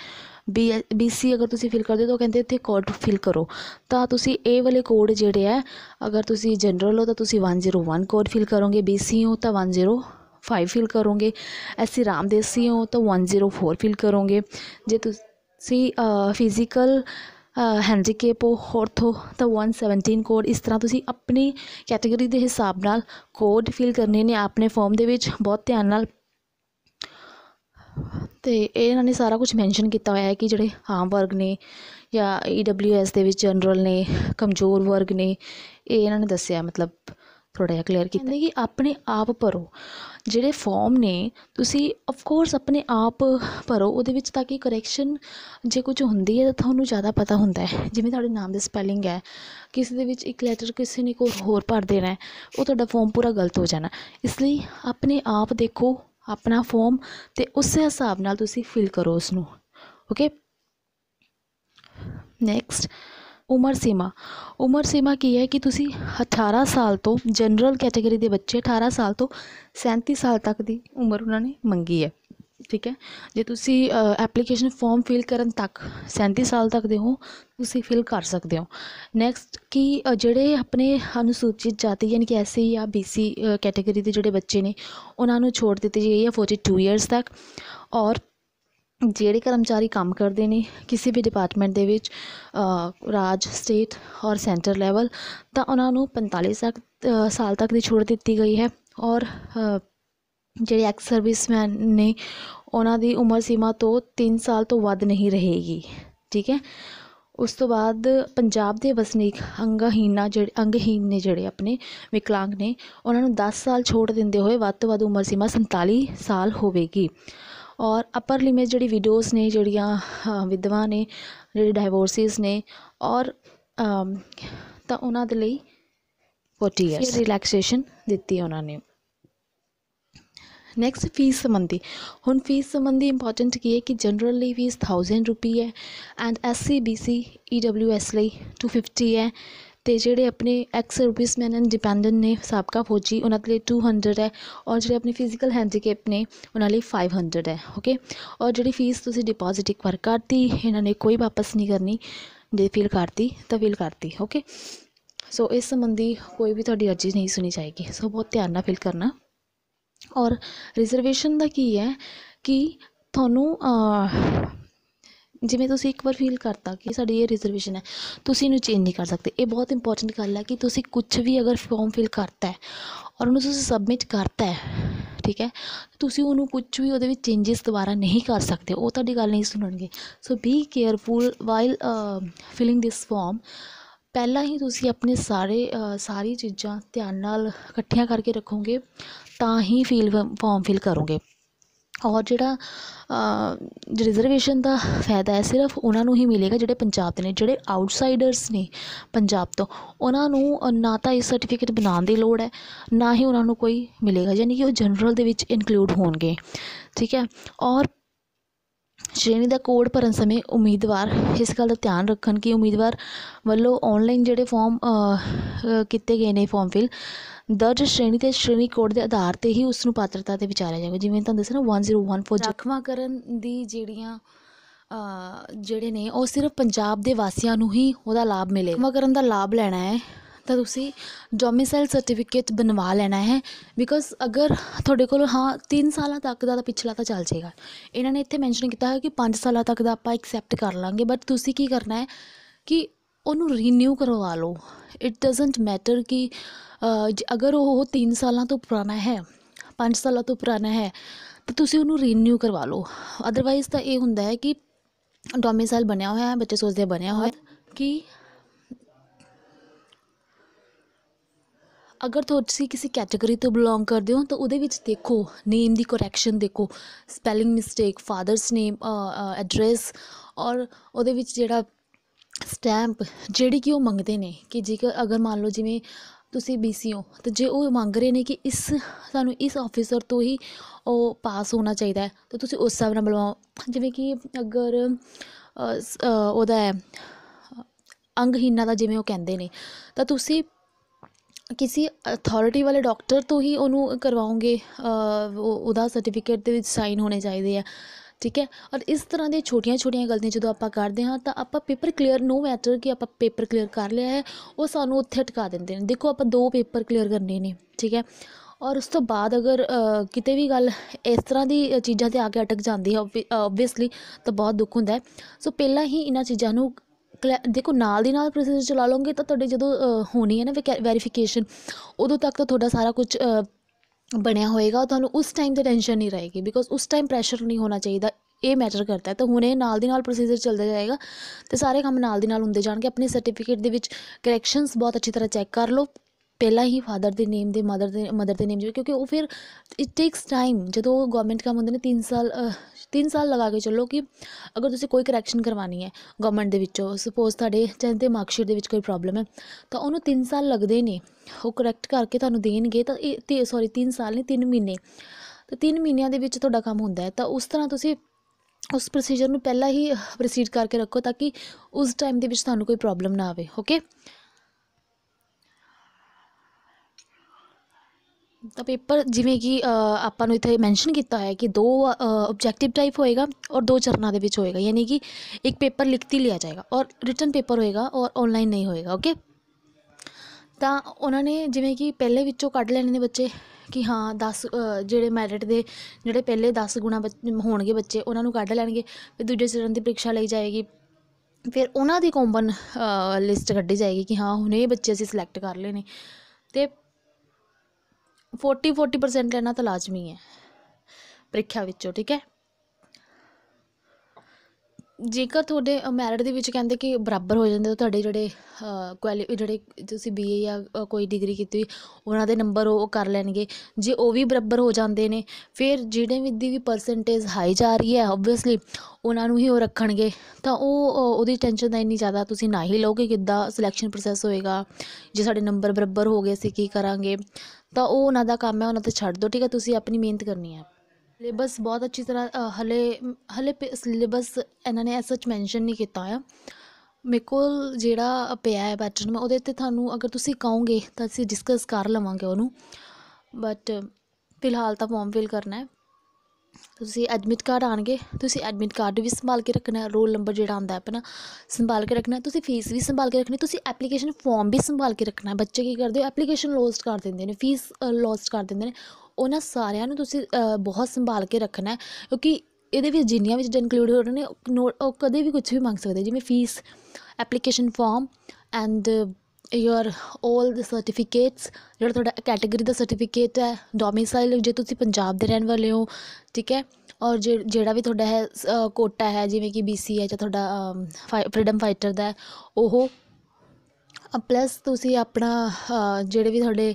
ਬੀ ਬੀਸੀ ਅਗਰ ਤੁਸੀਂ ਫਿਲ ਕਰਦੇ ਹੋ ਤਾਂ ਉਹ ਕਹਿੰਦੇ ਇੱਥੇ ਕੋਡ ਫਿਲ ਕਰੋ ਤਾਂ ਤੁਸੀਂ ਇਹ ਵਾਲੇ ਕੋਡ ਜਿਹੜੇ ਆ ਅਗਰ ਤੁਸੀਂ ਜਨਰਲ ਹੋ ਤਾਂ ਤੁਸੀਂ 101 ਕੋਡ ਫਿਲ ਕਰੋਗੇ ਬੀਸੀ ਹੋ ਤਾਂ 10 5 ਫਿਲ ਕਰੋਗੇ ਐਸੀ ਰਾਮਦੇਸੀ ਹੋ ਤਾਂ 104 ਫਿਲ ਕਰੋਗੇ ਜੇ ਤੁਸੀਂ ਫਿਜ਼ੀਕਲ ਹੈਂਡੀਕੈਪ ਹੋ ਹੋਰਥੋ ਤਾਂ 117 ਕੋਡ ਇਸ ਤਰ੍ਹਾਂ ਤੁਸੀਂ ਆਪਣੀ ਕੈਟਾਗਰੀ ਦੇ ਹਿਸਾਬ ਨਾਲ ਕੋਡ ਫਿਲ ਕਰਨੇ ਨੇ ਆਪਣੇ ਫਾਰਮ ਦੇ ਵਿੱਚ ਬਹੁਤ ਧਿਆਨ ਨਾਲ ਤੇ ਇਹਨਾਂ ਨੇ ਸਾਰਾ ਕੁਝ ਮੈਂਸ਼ਨ ਕੀਤਾ ਹੋਇਆ ਹੈ ਕਿ ਜਿਹੜੇ ਆਮ ਵਰਗ ਨੇ ਜਾਂ ਈਡਬਲਯੂਐਸ e ਦੇ ਵਿੱਚ ਜਨਰਲ ਨੇ ਕਮਜ਼ੋਰ ਵਰਗ ਨੇ ਇਹ ਇਹਨਾਂ ਨੇ ਦੱਸਿਆ ਮਤਲਬ ਥੋੜਾ ਜਿਹਾ ਕਲੀਅਰ ਕੀਤਾ ਕਿ ਆਪਣੇ ਆਪ ਭਰੋ ਜਿਹੜੇ ਫਾਰਮ ਨੇ ਤੁਸੀਂ ਆਫ ਕੋਰਸ ਆਪਣੇ ਆਪ ਭਰੋ ਉਹਦੇ ਵਿੱਚ ਤਾਂ ਕਿ ਕਰੈਕਸ਼ਨ ਜੇ ਕੁਝ ਹੁੰਦੀ ਹੈ ਤਾਂ ਤੁਹਾਨੂੰ ਜ਼ਿਆਦਾ ਪਤਾ ਹੁੰਦਾ ਹੈ ਜਿਵੇਂ ਤੁਹਾਡੇ ਨਾਮ ਦੇ ਸਪੈਲਿੰਗ ਹੈ ਕਿਸੇ ਦੇ ਵਿੱਚ ਇੱਕ ਲੈਟਰ ਕਿਸੇ ਨੇ ਕੋਈ ਹੋਰ ਭਰ ਦੇਣਾ ਉਹ ਤੁਹਾਡਾ ਫਾਰਮ ਪੂਰਾ ਗਲਤ ਹੋ ਜਾਣਾ ਇਸ ਲਈ ਆਪਣੇ ਆਪ ਦੇਖੋ ਆਪਣਾ ਫਾਰਮ ਤੇ ਉਸੇ ਹਿਸਾਬ ਨਾਲ ਤੁਸੀਂ ਫਿਲ ਕਰੋ ਉਸ ਨੂੰ ਓਕੇ ਨੈਕਸਟ ਉਮਰ ਸੀਮਾ ਉਮਰ ਸੀਮਾ ਕੀ ਹੈ ਕਿ ਤੁਸੀਂ 18 ਸਾਲ ਤੋਂ ਜਨਰਲ ਕੈਟਾਗਰੀ ਦੇ ਬੱਚੇ 18 ਸਾਲ ਤੋਂ 37 ਸਾਲ ਤੱਕ ਦੀ ਉਮਰ ਉਹਨਾਂ ਨੇ ਮੰਗੀ ਹੈ ਠੀਕ ਹੈ ਜੇ ਤੁਸੀਂ ਐਪਲੀਕੇਸ਼ਨ ਫਾਰਮ ਫਿਲ ਕਰਨ ਤੱਕ 37 ਸਾਲ ਤੱਕ ਦੇ ਹੋ ਤੁਸੀਂ ਫਿਲ ਕਰ ਸਕਦੇ ਹੋ ਨੈਕਸਟ ਕਿ ਜਿਹੜੇ ਆਪਣੇ ਅਨੁਸੂਚਿਤ ਜਾਤੀ ਯਾਨੀ ਕਿ ਐਸਸੀ ਜਾਂ ਬੀਸੀ ਕੈਟਾਗਰੀ ਦੇ ਜਿਹੜੇ ਬੱਚੇ ਨੇ ਉਹਨਾਂ ਨੂੰ ਛੋੜ ਦਿੱਤੀ ਗਈ ਹੈ 42 ਇਅਰਸ ਤੱਕ ਔਰ ਜਿਹੜੇ ਕਰਮਚਾਰੀ ਕੰਮ ਕਰਦੇ ਨੇ ਕਿਸੇ ਵੀ ਡਿਪਾਰਟਮੈਂਟ ਦੇ ਵਿੱਚ ਰਾਜ ਸਟੇਟ ਔਰ ਸੈਂਟਰ ਲੈਵਲ ਤਾਂ ਉਹਨਾਂ ਨੂੰ 45 ਸਾਲ ਤੱਕ ਦੀ ਛੋੜ ਦਿੱਤੀ ਗਈ ਹੈ ਔਰ ਜਿਹੜੇ ਐਕਸ ਸਰਵਿਸਮੈਨ ਨੇ ਉਹਨਾਂ ਦੀ ਉਮਰ ਸੀਮਾ ਤੋਂ 3 ਸਾਲ ਤੋਂ ਵੱਧ ਨਹੀਂ ਰਹੇਗੀ ਠੀਕ ਹੈ ਉਸ ਤੋਂ ਬਾਅਦ ਪੰਜਾਬ ਦੇ ਵਸਨੀਕ ਅੰਗਹੀਨਾ ਜਿਹੜੇ ਅੰਗਹੀਨ ਨੇ ਜਿਹੜੇ ਆਪਣੇ ਵਿਕਲਾਂਗ ਨੇ ਉਹਨਾਂ ਨੂੰ 10 ਸਾਲ ਛੋਟ ਦਿੰਦੇ ਹੋਏ ਵੱਧ ਤੋਂ ਵੱਧ ਉਮਰ ਸੀਮਾ 47 ਸਾਲ ਹੋਵੇਗੀ ਔਰ ਅਪਰ ਲਿਮਿਟ ਜਿਹੜੀ ਵਿਡੋਜ਼ ਨੇ ਜਿਹੜੀਆਂ ਵਿਧਵਾ ਨੇ ਜਿਹੜੇ ਡਾਈਵੋਰਸਿਸ ਨੇ ਔਰ ਤਾਂ ਉਹਨਾਂ ਦੇ ਲਈ 40 ਇਅਰਸ ਰਿਲੈਕਸੇਸ਼ਨ ਦਿੱਤੀ ਉਹਨਾਂ ਨੇ नैक्सट फीस संबंधी हूँ फीस संबंधी इंपॉर्टेंट की है कि जनरल फीस थाउजेंड रुपी है and S C B C E W S लिए टू फिफ्टी है तो जोड़े अपने एक्स सर्विसमैन एंड डिपेंडेंट ने सबका फौजी उन्होंने टू हंड्रड है और जो अपने फिजिकल हैंडीकेप ने उन्होंने फाइव हंड्रड है ओके और जोड़ी फीस तुम्हें डिपोजिट एक बार करती इन्होंने कोई वापस नहीं करनी जो फिल करती तो फिल करती ओके सो इस संबंधी कोई भी थोड़ी अर्जी नहीं सुनी जाएगी सो बहुत ध्यान फिल करना ਔਰ ਰਿਜ਼ਰਵੇਸ਼ਨ ਦਾ ਕੀ ਹੈ ਕਿ ਤੁਹਾਨੂੰ ਜਿਵੇਂ ਤੁਸੀਂ ਇੱਕ ਵਾਰ ਫੀਲ ਕਰਤਾ ਕਿ ਸਾਡੀ ਇਹ ਰਿਜ਼ਰਵੇਸ਼ਨ ਹੈ ਤੁਸੀਂ ਇਹਨੂੰ ਚੇਂਜ ਨਹੀਂ ਕਰ ਸਕਦੇ ਇਹ ਬਹੁਤ ਇੰਪੋਰਟੈਂਟ ਗੱਲ ਹੈ ਕਿ ਤੁਸੀਂ ਕੁਝ ਵੀ ਅਗਰ ਫਾਰਮ ਫਿਲ ਕਰਤਾ ਹੈ ਔਰ ਉਹਨੂੰ ਤੁਸੀਂ ਸਬਮਿਟ ਕਰਤਾ ਹੈ ਠੀਕ ਹੈ ਤੁਸੀਂ ਉਹਨੂੰ ਕੁਝ ਵੀ ਉਹਦੇ ਵਿੱਚ ਚੇਂਜਸ ਦੁਬਾਰਾ ਨਹੀਂ ਕਰ ਸਕਦੇ ਉਹ ਤੁਹਾਡੀ ਗੱਲ ਨਹੀਂ ਸੁਣਨਗੇ so be careful while filling this form ਪਹਿਲਾਂ ਹੀ ਤੁਸੀਂ ਆਪਣੇ ਸਾਰੇ ਸਾਰੀ ਚੀਜ਼ਾਂ ਧਿਆਨ ਨਾਲ ਇਕੱਠੀਆਂ ਕਰਕੇ ਰੱਖੋਗੇ ਤਾਂ ਹੀ ਫੀਲ ਫਾਰਮ ਫਿਲ ਕਰੋਗੇ ਔਰ ਜਿਹੜਾ ਰਿਜ਼ਰਵੇਸ਼ਨ ਦਾ ਫਾਇਦਾ ਹੈ ਸਿਰਫ ਉਹਨਾਂ ਨੂੰ ਹੀ ਮਿਲੇਗਾ ਜਿਹੜੇ ਪੰਜਾਬ ਦੇ ਨੇ ਜਿਹੜੇ ਆਊਟਸਾਈਡਰਸ ਨੇ ਪੰਜਾਬ ਤੋਂ ਉਹਨਾਂ ਨੂੰ ਨਾ ਤਾਂ ਇਹ ਸਰਟੀਫਿਕੇਟ ਬਣਾਉਣ ਦੀ ਲੋੜ ਹੈ ਨਾ ਹੀ ਉਹਨਾਂ ਨੂੰ ਕੋਈ ਮਿਲੇਗਾ ਯਾਨੀ ਕਿ ਉਹ ਜਨਰਲ ਦੇ ਵਿੱਚ ਇਨਕਲੂਡ ਹੋਣਗੇ ਠੀਕ ਹੈ ਔਰ ਸ਼੍ਰੇਣੀ ਦਾ ਕੋਡ ਭਰਨ ਸਮੇਂ ਉਮੀਦਵਾਰ ਇਸ ਗੱਲ ਦਾ ਧਿਆਨ ਰੱਖਣ ਕਿ ਉਮੀਦਵਾਰ ਵੱਲੋਂ ਆਨਲਾਈਨ ਜਿਹੜੇ ਫਾਰਮ ਕੀਤੇ ਗਏ ਨੇ ਫਾਰਮ ਫਿਲ ਦਰਜ ਸ਼੍ਰੇਣੀ ਤੇ ਸ਼੍ਰੇਣੀ ਕੋਡ ਦੇ ਆਧਾਰ ਤੇ ਹੀ ਉਸ ਨੂੰ ਪਾਤਰਤਾ ਤੇ ਵਿਚਾਰਿਆ ਜਾਵੇ ਜਿਵੇਂ ਤੁਹਾਨੂੰ ਦੱਸਿਆ ਨਾ 1014 ਜ਼ਖਮਾ ਕਰਨ ਦੀ ਜਿਹੜੀਆਂ ਜਿਹੜੇ ਨੇ ਉਹ ਸਿਰਫ ਪੰਜਾਬ ਦੇ ਵਾਸੀਆਂ ਨੂੰ ਹੀ ਉਹਦਾ ਲਾਭ ਮਿਲੇ ਜ਼ਖਮਾ ਕਰਨ ਦਾ ਲਾਭ ਲੈਣਾ ਹੈ ਤਾਂ ਤੁਸੀਂ ਡੋਮਿਸਾਈਲ ਸਰਟੀਫਿਕੇਟ ਬਣਵਾ ਲੈਣਾ ਹੈ ਬਿਕੋਜ਼ ਅਗਰ ਤੁਹਾਡੇ ਕੋਲ ਹਾਂ 3 ਸਾਲਾਂ ਤੱਕ ਦਾ ਪਿਛਲਾ ਤਾਂ ਚੱਲ ਜਾਏਗਾ ਇਹਨਾਂ ਨੇ ਇੱਥੇ ਮੈਂਸ਼ਨ ਕੀਤਾ ਹੈ ਕਿ 5 ਸਾਲਾਂ ਤੱਕ ਦਾ ਆਪਾਂ ਐਕਸੈਪਟ ਕਰ ਲਾਂਗੇ ਬਟ ਤੁਸੀਂ ਕੀ ਕਰਨਾ ਹੈ ਕਿ ਉਹਨੂੰ ਰੀਨਿਊ ਕਰਵਾ ਲਓ ਇਟ ਡਸਨਟ ਮੈਟਰ ਕਿ ਅਗਰ ਉਹ 3 ਸਾਲਾਂ ਤੋਂ ਪੁਰਾਣਾ ਹੈ 5 ਸਾਲਾਂ ਤੋਂ ਪੁਰਾਣਾ ਹੈ ਤਾਂ ਤੁਸੀਂ ਉਹਨੂੰ ਰੀਨਿਊ ਕਰਵਾ ਲਓ ਅਦਰਵਾਈਜ਼ ਤਾਂ ਇਹ ਹੁੰਦਾ ਹੈ ਕਿ ਡੋਮਿਸਾਈਲ ਬਣਿਆ ਹੋਇਆ ਹੈ ਬੱਚੇ ਸੋਚਦੇ ਬਣਿਆ ਹੋਇਆ ਕਿ ਅਗਰ ਤੁਸੀਂ ਕਿਸੇ ਕੈਟਾਗਰੀ ਤੋਂ ਬਿਲੋਂਗ ਕਰਦੇ ਹੋ ਤਾਂ ਉਹਦੇ ਵਿੱਚ ਦੇਖੋ ਨੇਮ ਦੀ ਕਰੈਕਸ਼ਨ ਦੇਖੋ spelling mistake father's name address ਔਰ ਉਹਦੇ ਵਿੱਚ ਜਿਹੜਾ ਸਟੈਂਪ ਜਿਹੜੀ ਕਿ ਉਹ ਮੰਗਦੇ ਨੇ ਕਿ ਜੇਕਰ ਅਗਰ ਮੰਨ ਲਓ ਜਿਵੇਂ ਤੁਸੀਂ ਬੀਸੀ ਹੋ ਤਾਂ ਜੇ ਉਹ ਮੰਗ ਰਹੇ ਨੇ ਕਿ ਇਸ ਸਾਨੂੰ ਇਸ ਆਫੀਸਰ ਤੋਂ ਹੀ ਉਹ ਪਾਸ ਹੋਣਾ ਚਾਹੀਦਾ ਹੈ ਤਾਂ ਤੁਸੀਂ ਉਸ ਹਿਸਾਬ ਨਾਲ ਬੁਲਵਾਓ ਜਿਵੇਂ ਕਿ ਅਗਰ ਉਹਦਾ ਹੈ ਅੰਗਹੀਨਾਂ ਦਾ ਜਿਵੇਂ ਉਹ ਕਹਿੰਦੇ ਨੇ ਤਾਂ ਤੁਸੀਂ ਕਿਸੇ ਅਥਾਰਟੀ ਵਾਲੇ ਡਾਕਟਰ ਤੋਂ ਹੀ ਉਹਨੂੰ ਕਰਵਾਉਂਗੇ ਉਹਦਾ ਸਰਟੀਫਿਕੇਟ ਦੇ ਵਿੱਚ ਸਾਈਨ ਹੋਣੇ ਚਾਹੀਦੇ ਆ ਠੀਕ ਹੈ ਔਰ ਇਸ ਤਰ੍ਹਾਂ ਦੇ ਛੋਟੀਆਂ ਛੋਟੀਆਂ ਗਲਤੀਆਂ ਜਦੋਂ ਆਪਾਂ ਕਰਦੇ ਹਾਂ ਤਾਂ ਆਪਾਂ ਪੇਪਰ ਕਲੀਅਰ ਨੋ ਮੈਟਰ ਕਿ ਆਪਾਂ ਪੇਪਰ ਕਲੀਅਰ ਕਰ ਲਿਆ ਹੈ ਉਹ ਸਾਨੂੰ ਉੱਥੇ ਟਿਕਾ ਦਿੰਦੇ ਨੇ ਦੇਖੋ ਆਪਾਂ ਦੋ ਪੇਪਰ ਕਲੀਅਰ ਕਰਨੇ ਨੇ ਠੀਕ ਹੈ ਔਰ ਉਸ ਤੋਂ ਬਾਅਦ ਅਗਰ ਕਿਤੇ ਵੀ ਗੱਲ ਇਸ ਤਰ੍ਹਾਂ ਦੀ ਚੀਜ਼ਾਂ ਤੇ ਆ ਕੇ ਅਟਕ ਜਾਂਦੀ ਹੈ ਆਬਵੀਅਸਲੀ ਤਾਂ ਬਹੁਤ ਦੁੱਖ ਹੁੰਦਾ ਹੈ ਸੋ ਪਹਿਲਾਂ ਹੀ ਇਹਨਾਂ ਚੀਜ਼ਾਂ ਨੂੰ ਦੇਖੋ ਨਾਲ ਦੀ ਨਾਲ ਪ੍ਰੋਸੈਸ ਚਲਾ ਲਓਗੇ ਤਾਂ ਤੁਹਾਡੇ ਜਦੋਂ ਹੋਣੀ ਹੈ ਨਾ ਵੈਰੀਫਿਕੇਸ਼ਨ ਉਦੋਂ ਤੱਕ ਤਾਂ ਤੁਹਾਡਾ ਸਾਰਾ ਕੁਝ ਬਣਿਆ ਹੋਏਗਾ ਤੁਹਾਨੂੰ ਉਸ ਟਾਈਮ ਤੇ ਟੈਨਸ਼ਨ ਨਹੀਂ ਰਹੇਗੀ ਬਿਕੋਜ਼ ਉਸ ਟਾਈਮ ਪ੍ਰੈਸ਼ਰ ਨਹੀਂ ਹੋਣਾ ਚਾਹੀਦਾ ਇਹ ਮੈਟਰ ਕਰਦਾ ਹੈ ਤਾਂ ਹੁਣ ਇਹ ਨਾਲ ਦੀ ਨਾਲ ਪ੍ਰੋਸੀਜਰ ਚੱਲਦਾ ਜਾਏਗਾ ਤੇ ਸਾਰੇ ਕੰਮ ਨਾਲ ਦੀ ਨਾਲ ਹੁੰਦੇ ਜਾਣਗੇ ਆਪਣੇ ਸਰਟੀਫਿਕੇਟ ਦੇ ਵਿੱਚ ਕਰੈਕਸ਼ਨਸ ਬਹੁਤ ਅੱਛੀ ਤਰ੍ਹਾਂ ਚੈੱਕ ਕਰ ਲਓ ਪਹਿਲਾਂ ਹੀ ਫਾਦਰ ਦੇ ਨੇਮ ਦੇ ਮਦਰ ਦੇ ਮਦਰ ਦੇ ਨੇਮ ਜਿਵੇਂ ਕਿਉਂਕਿ ਉਹ ਫਿਰ ਇਟ ਟੇਕਸ ਟਾਈਮ ਜਦੋਂ ਗਵਰਨਮੈਂਟ ਕੰਮ ਹੁੰਦੇ ਨੇ 3 ਸਾਲ 3 ਸਾਲ ਲਗਾ ਕੇ ਚੱਲੋ ਕਿ ਅਗਰ ਤੁਸੀਂ ਕੋਈ ਕਰੈਕਸ਼ਨ ਕਰਵਾਣੀ ਹੈ ਗਵਰਨਮੈਂਟ ਦੇ ਵਿੱਚੋਂ ਸਪੋਜ਼ ਤੁਹਾਡੇ ਚਾਹੇ ਤੇ ਮਾਰਕਸ਼ੀਟ ਦੇ ਵਿੱਚ ਕੋਈ ਪ੍ਰੋਬਲਮ ਹੈ ਤਾਂ ਉਹਨੂੰ 3 ਸਾਲ ਲੱਗਦੇ ਨੇ ਉਹ ਕਰੈਕਟ ਕਰਕੇ ਤੁਹਾਨੂੰ ਦੇਣਗੇ ਤਾਂ ਇਹ ਸੌਰੀ 3 ਸਾਲ ਨਹੀਂ 3 ਮਹੀਨੇ ਤਾਂ 3 ਮਹੀਨਿਆਂ ਦੇ ਵਿੱਚ ਤੁਹਾਡਾ ਕੰਮ ਹੁੰਦਾ ਹੈ ਤਾਂ ਉਸ ਤਰ੍ਹਾਂ ਤੁਸੀਂ ਉਸ ਪ੍ਰੋਸੀਜਰ ਨੂੰ ਪਹਿਲਾਂ ਹੀ ਪ੍ਰੋਸੀਡ ਕਰਕੇ ਰੱਖੋ ਤਾਂ ਕਿ ਉਸ ਟਾਈਮ ਦੇ ਵਿੱਚ ਤੁਹਾਨੂੰ ਕੋਈ ਪ੍ਰੋਬਲਮ ਨਾ ਆਵੇ ਓਕੇ ਤਾਂ ਪੇਪਰ ਜਿਵੇਂ ਕਿ ਆਪਾਂ ਨੂੰ ਇੱਥੇ ਮੈਂਸ਼ਨ ਕੀਤਾ ਹੋਇਆ ਹੈ ਕਿ ਦੋ ਆਬਜੈਕਟਿਵ ਟਾਈਪ ਹੋਏਗਾ ਔਰ ਦੋ ਚਰਨਾਂ ਦੇ ਵਿੱਚ ਹੋਏਗਾ ਯਾਨੀ ਕਿ ਇੱਕ ਪੇਪਰ ਲਿਖਤੀ ਲਿਆ ਜਾਏਗਾ ਔਰ ਰਿਟਨ ਪੇਪਰ ਹੋਏਗਾ ਔਰ ਆਨਲਾਈਨ ਨਹੀਂ ਹੋਏਗਾ ਓਕੇ ਤਾਂ ਉਹਨਾਂ ਨੇ ਜਿਵੇਂ ਕਿ ਪਹਿਲੇ ਵਿੱਚੋਂ ਕੱਢ ਲੈਣੇ ਨੇ ਬੱਚੇ ਕਿ ਹਾਂ 10 ਜਿਹੜੇ ਮੈਰਿਟ ਦੇ ਜਿਹੜੇ ਪਹਿਲੇ 10 ਗੁਣਾ ਹੋਣਗੇ ਬੱਚੇ ਉਹਨਾਂ ਨੂੰ ਕੱਢ ਲੈਣਗੇ ਫਿਰ ਦੂਜੇ ਚਰਨ ਦੀ ਪ੍ਰੀਖਿਆ ਲਈ ਜਾਏਗੀ ਫਿਰ ਉਹਨਾਂ ਦੀ ਕੰਬਨ ਲਿਸਟ ਕੱਢੀ ਜਾਏਗੀ ਕਿ ਹਾਂ ਹੁਣ ਇਹ ਬੱਚੇ ਅਸੀਂ ਸਿਲੈਕਟ ਕਰ ਲਏ ਨੇ ਤੇ 40 40% ਲੈਣਾ ਤਾਂ ਲਾਜ਼ਮੀ ਹੈ ਪ੍ਰੀਖਿਆ ਵਿੱਚੋਂ ਠੀਕ ਹੈ ਜੇਕਰ ਤੁਹਾਡੇ ਮੈਰਿਟ ਦੇ ਵਿੱਚ ਕਹਿੰਦੇ ਕਿ ਬਰਾਬਰ ਹੋ ਜਾਂਦੇ ਤਾਂ ਤੁਹਾਡੇ ਜਿਹੜੇ ਕੁਆਲੀ ਜਿਹੜੇ ਤੁਸੀਂ ਬੀਏ ਜਾਂ ਕੋਈ ਡਿਗਰੀ ਕੀਤੀ ਹੋਈ ਉਹਨਾਂ ਦੇ ਨੰਬਰ ਉਹ ਕਰ ਲੈਣਗੇ ਜੇ ਉਹ ਵੀ ਬਰਾਬਰ ਹੋ ਜਾਂਦੇ ਨੇ ਫਿਰ ਜਿਹੜੇ ਵੀ ਦੀ ਵੀ ਪਰਸੈਂਟੇਜ ਹਾਈ ਜਾ ਰਹੀ ਹੈ ਆਬਵੀਅਸਲੀ ਉਹਨਾਂ ਨੂੰ ਹੀ ਉਹ ਰੱਖਣਗੇ ਤਾਂ ਉਹ ਉਹਦੀ ਟੈਨਸ਼ਨ ਤਾਂ ਇੰਨੀ ਜ਼ਿਆਦਾ ਤੁਸੀਂ ਨਾ ਹੀ ਲਓਗੇ ਕਿੱਦਾਂ ਸਿਲੈਕਸ਼ਨ ਪ੍ਰੋਸੈਸ ਹੋਏਗਾ ਜੇ ਸਾਡੇ ਨੰਬਰ ਬਰਾਬਰ ਹੋ ਗਏ ਸੀ ਕੀ ਕਰਾਂਗੇ ਤਾਂ ਉਹ ਉਹਨਾਂ ਦਾ ਕੰਮ ਹੈ ਉਹਨਾਂ ਤੇ ਛੱਡ ਦਿਓ ਠੀਕ ਹੈ ਤੁਸੀਂ ਆਪਣੀ ਮਿਹਨਤ ਕਰਨੀ ਹੈ ਸਿਲੇਬਸ ਬਹੁਤ ਅੱਛੀ ਤਰ੍ਹਾਂ ਹਲੇ ਹਲੇ ਸਿਲੇਬਸ ਇਹਨਾਂ ਨੇ ਐਸਾ ਮੈਂਸ਼ਨ ਨਹੀਂ ਕੀਤਾ ਹੋਇਆ ਮੇਰੇ ਕੋਲ ਜਿਹੜਾ ਪਿਆ ਹੈ ਪੈਟਰਨ ਮੈਂ ਉਹਦੇ ਤੇ ਤੁਹਾਨੂੰ ਅਗਰ ਤੁਸੀਂ ਕਹੋਗੇ ਤਾਂ ਅਸੀਂ ਡਿਸਕਸ ਕਰ ਲਵਾਂਗੇ ਉਹਨੂੰ ਬਟ ਫਿਲਹਾਲ ਤਾਂ ਫਾਰਮ ਫਿਲ ਕਰਨਾ ਹੈ ਤੁਸੀਂ ਐਡਮਿਟ ਕਾਰਡ ਆਣਗੇ ਤੁਸੀਂ ਐਡਮਿਟ ਕਾਰਡ ਵੀ ਸੰਭਾਲ ਕੇ ਰੱਖਣਾ ਰੋਲ ਨੰਬਰ ਜਿਹੜਾ ਆਉਂਦਾ ਆਪਣਾ ਸੰਭਾਲ ਕੇ ਰੱਖਣਾ ਤੁਸੀਂ ਫੀਸ ਵੀ ਸੰਭਾਲ ਕੇ ਰੱਖਣੀ ਤੁਸੀਂ ਐਪਲੀਕੇਸ਼ਨ ਫਾਰਮ ਵੀ ਸੰਭਾਲ ਕੇ ਰੱਖਣਾ ਬੱਚੇ ਕੀ ਕਰਦੇ ਹੋ ਐਪਲੀਕੇਸ਼ਨ ਲੋਸਟ ਕਰ ਦਿੰਦੇ ਨੇ ਫੀਸ ਲੋਸਟ ਕਰ ਦਿੰਦੇ ਨੇ ਉਹਨਾਂ ਸਾਰਿਆਂ ਨੂੰ ਤੁਸੀਂ ਬਹੁਤ ਸੰਭਾਲ ਕੇ ਰੱਖਣਾ ਕਿਉਂਕਿ ਇਹਦੇ ਵਿੱਚ ਜਿੰਨੀਆਂ ਵਿੱਚ ਇਨਕਲੂਡ ਹੋ ਰਹੇ ਨੇ ਉਹ ਕਦੇ ਵੀ ਕੁਝ ਵੀ ਮੰਗ ਸਕਦੇ ਜਿਵੇਂ fees application form and your 올 the certificates ਜਿਹੜਾ ਤੁਹਾਡਾ ਕੈਟਾਗਰੀ ਦਾ ਸਰਟੀਫਿਕੇਟ ਹੈ ਡੋਮਿਸਾਈਲ ਜੇ ਤੁਸੀਂ ਪੰਜਾਬ ਦੇ ਰਹਿਣ ਵਾਲੇ ਹੋ ਠੀਕ ਹੈ ਔਰ ਜਿਹੜਾ ਵੀ ਤੁਹਾਡਾ ਹੈ ਕੋਟਾ ਹੈ ਜਿਵੇਂ ਕਿ ਬੀਸੀ ਹੈ ਜਾਂ ਤੁਹਾਡਾ ਫਰੀडम ਫਾਈਟਰ ਦਾ ਉਹ ਪਲੱਸ ਤੁਸੀਂ ਆਪਣਾ ਜਿਹੜੇ ਵੀ ਤੁਹਾਡੇ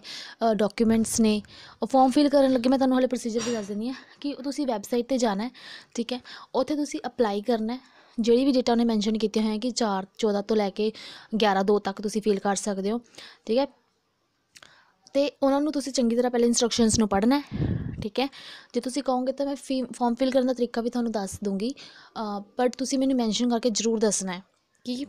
ਡਾਕੂਮੈਂਟਸ ਨੇ ਉਹ ਫਾਰਮ ਫਿਲ ਕਰਨ ਲੱਗੇ ਮੈਂ ਤੁਹਾਨੂੰ ਹਲੇ ਪ੍ਰੋਸੀਜਰ ਵੀ ਦੱਸ ਦਿੰਦੀ ਹਾਂ ਕਿ ਤੁਸੀਂ ਵੈਬਸਾਈਟ ਤੇ ਜਾਣਾ ਹੈ ਠੀਕ ਹੈ ਉੱਥੇ ਤੁਸੀਂ ਅਪਲਾਈ ਕਰਨਾ ਹੈ ਜਿਹੜੀ ਵੀ ਡੇਟਾ ਉਹਨੇ ਮੈਂਸ਼ਨ ਕੀਤੀ ਹੋਇਆ ਹੈ ਕਿ 4 14 ਤੋਂ ਲੈ ਕੇ 11 2 ਤੱਕ ਤੁਸੀਂ ਫਿਲ ਕਰ ਸਕਦੇ ਹੋ ਠੀਕ ਹੈ ਤੇ ਉਹਨਾਂ ਨੂੰ ਤੁਸੀਂ ਚੰਗੀ ਤਰ੍ਹਾਂ ਪਹਿਲੇ ਇਨਸਟਰਕਸ਼ਨਸ ਨੂੰ ਪੜ੍ਹਨਾ ਹੈ ਠੀਕ ਹੈ ਜੇ ਤੁਸੀਂ ਕਹੋਗੇ ਤਾਂ ਮੈਂ ਫਾਰਮ ਫਿਲ ਕਰਨ ਦਾ ਤਰੀਕਾ ਵੀ ਤੁਹਾਨੂੰ ਦੱਸ ਦੂੰਗੀ ਬਟ ਤੁਸੀਂ ਮੈਨੂੰ ਮੈਂਸ਼ਨ ਕਰਕੇ ਜ਼ਰੂਰ ਦੱਸਣਾ ਹੈ ਕਿ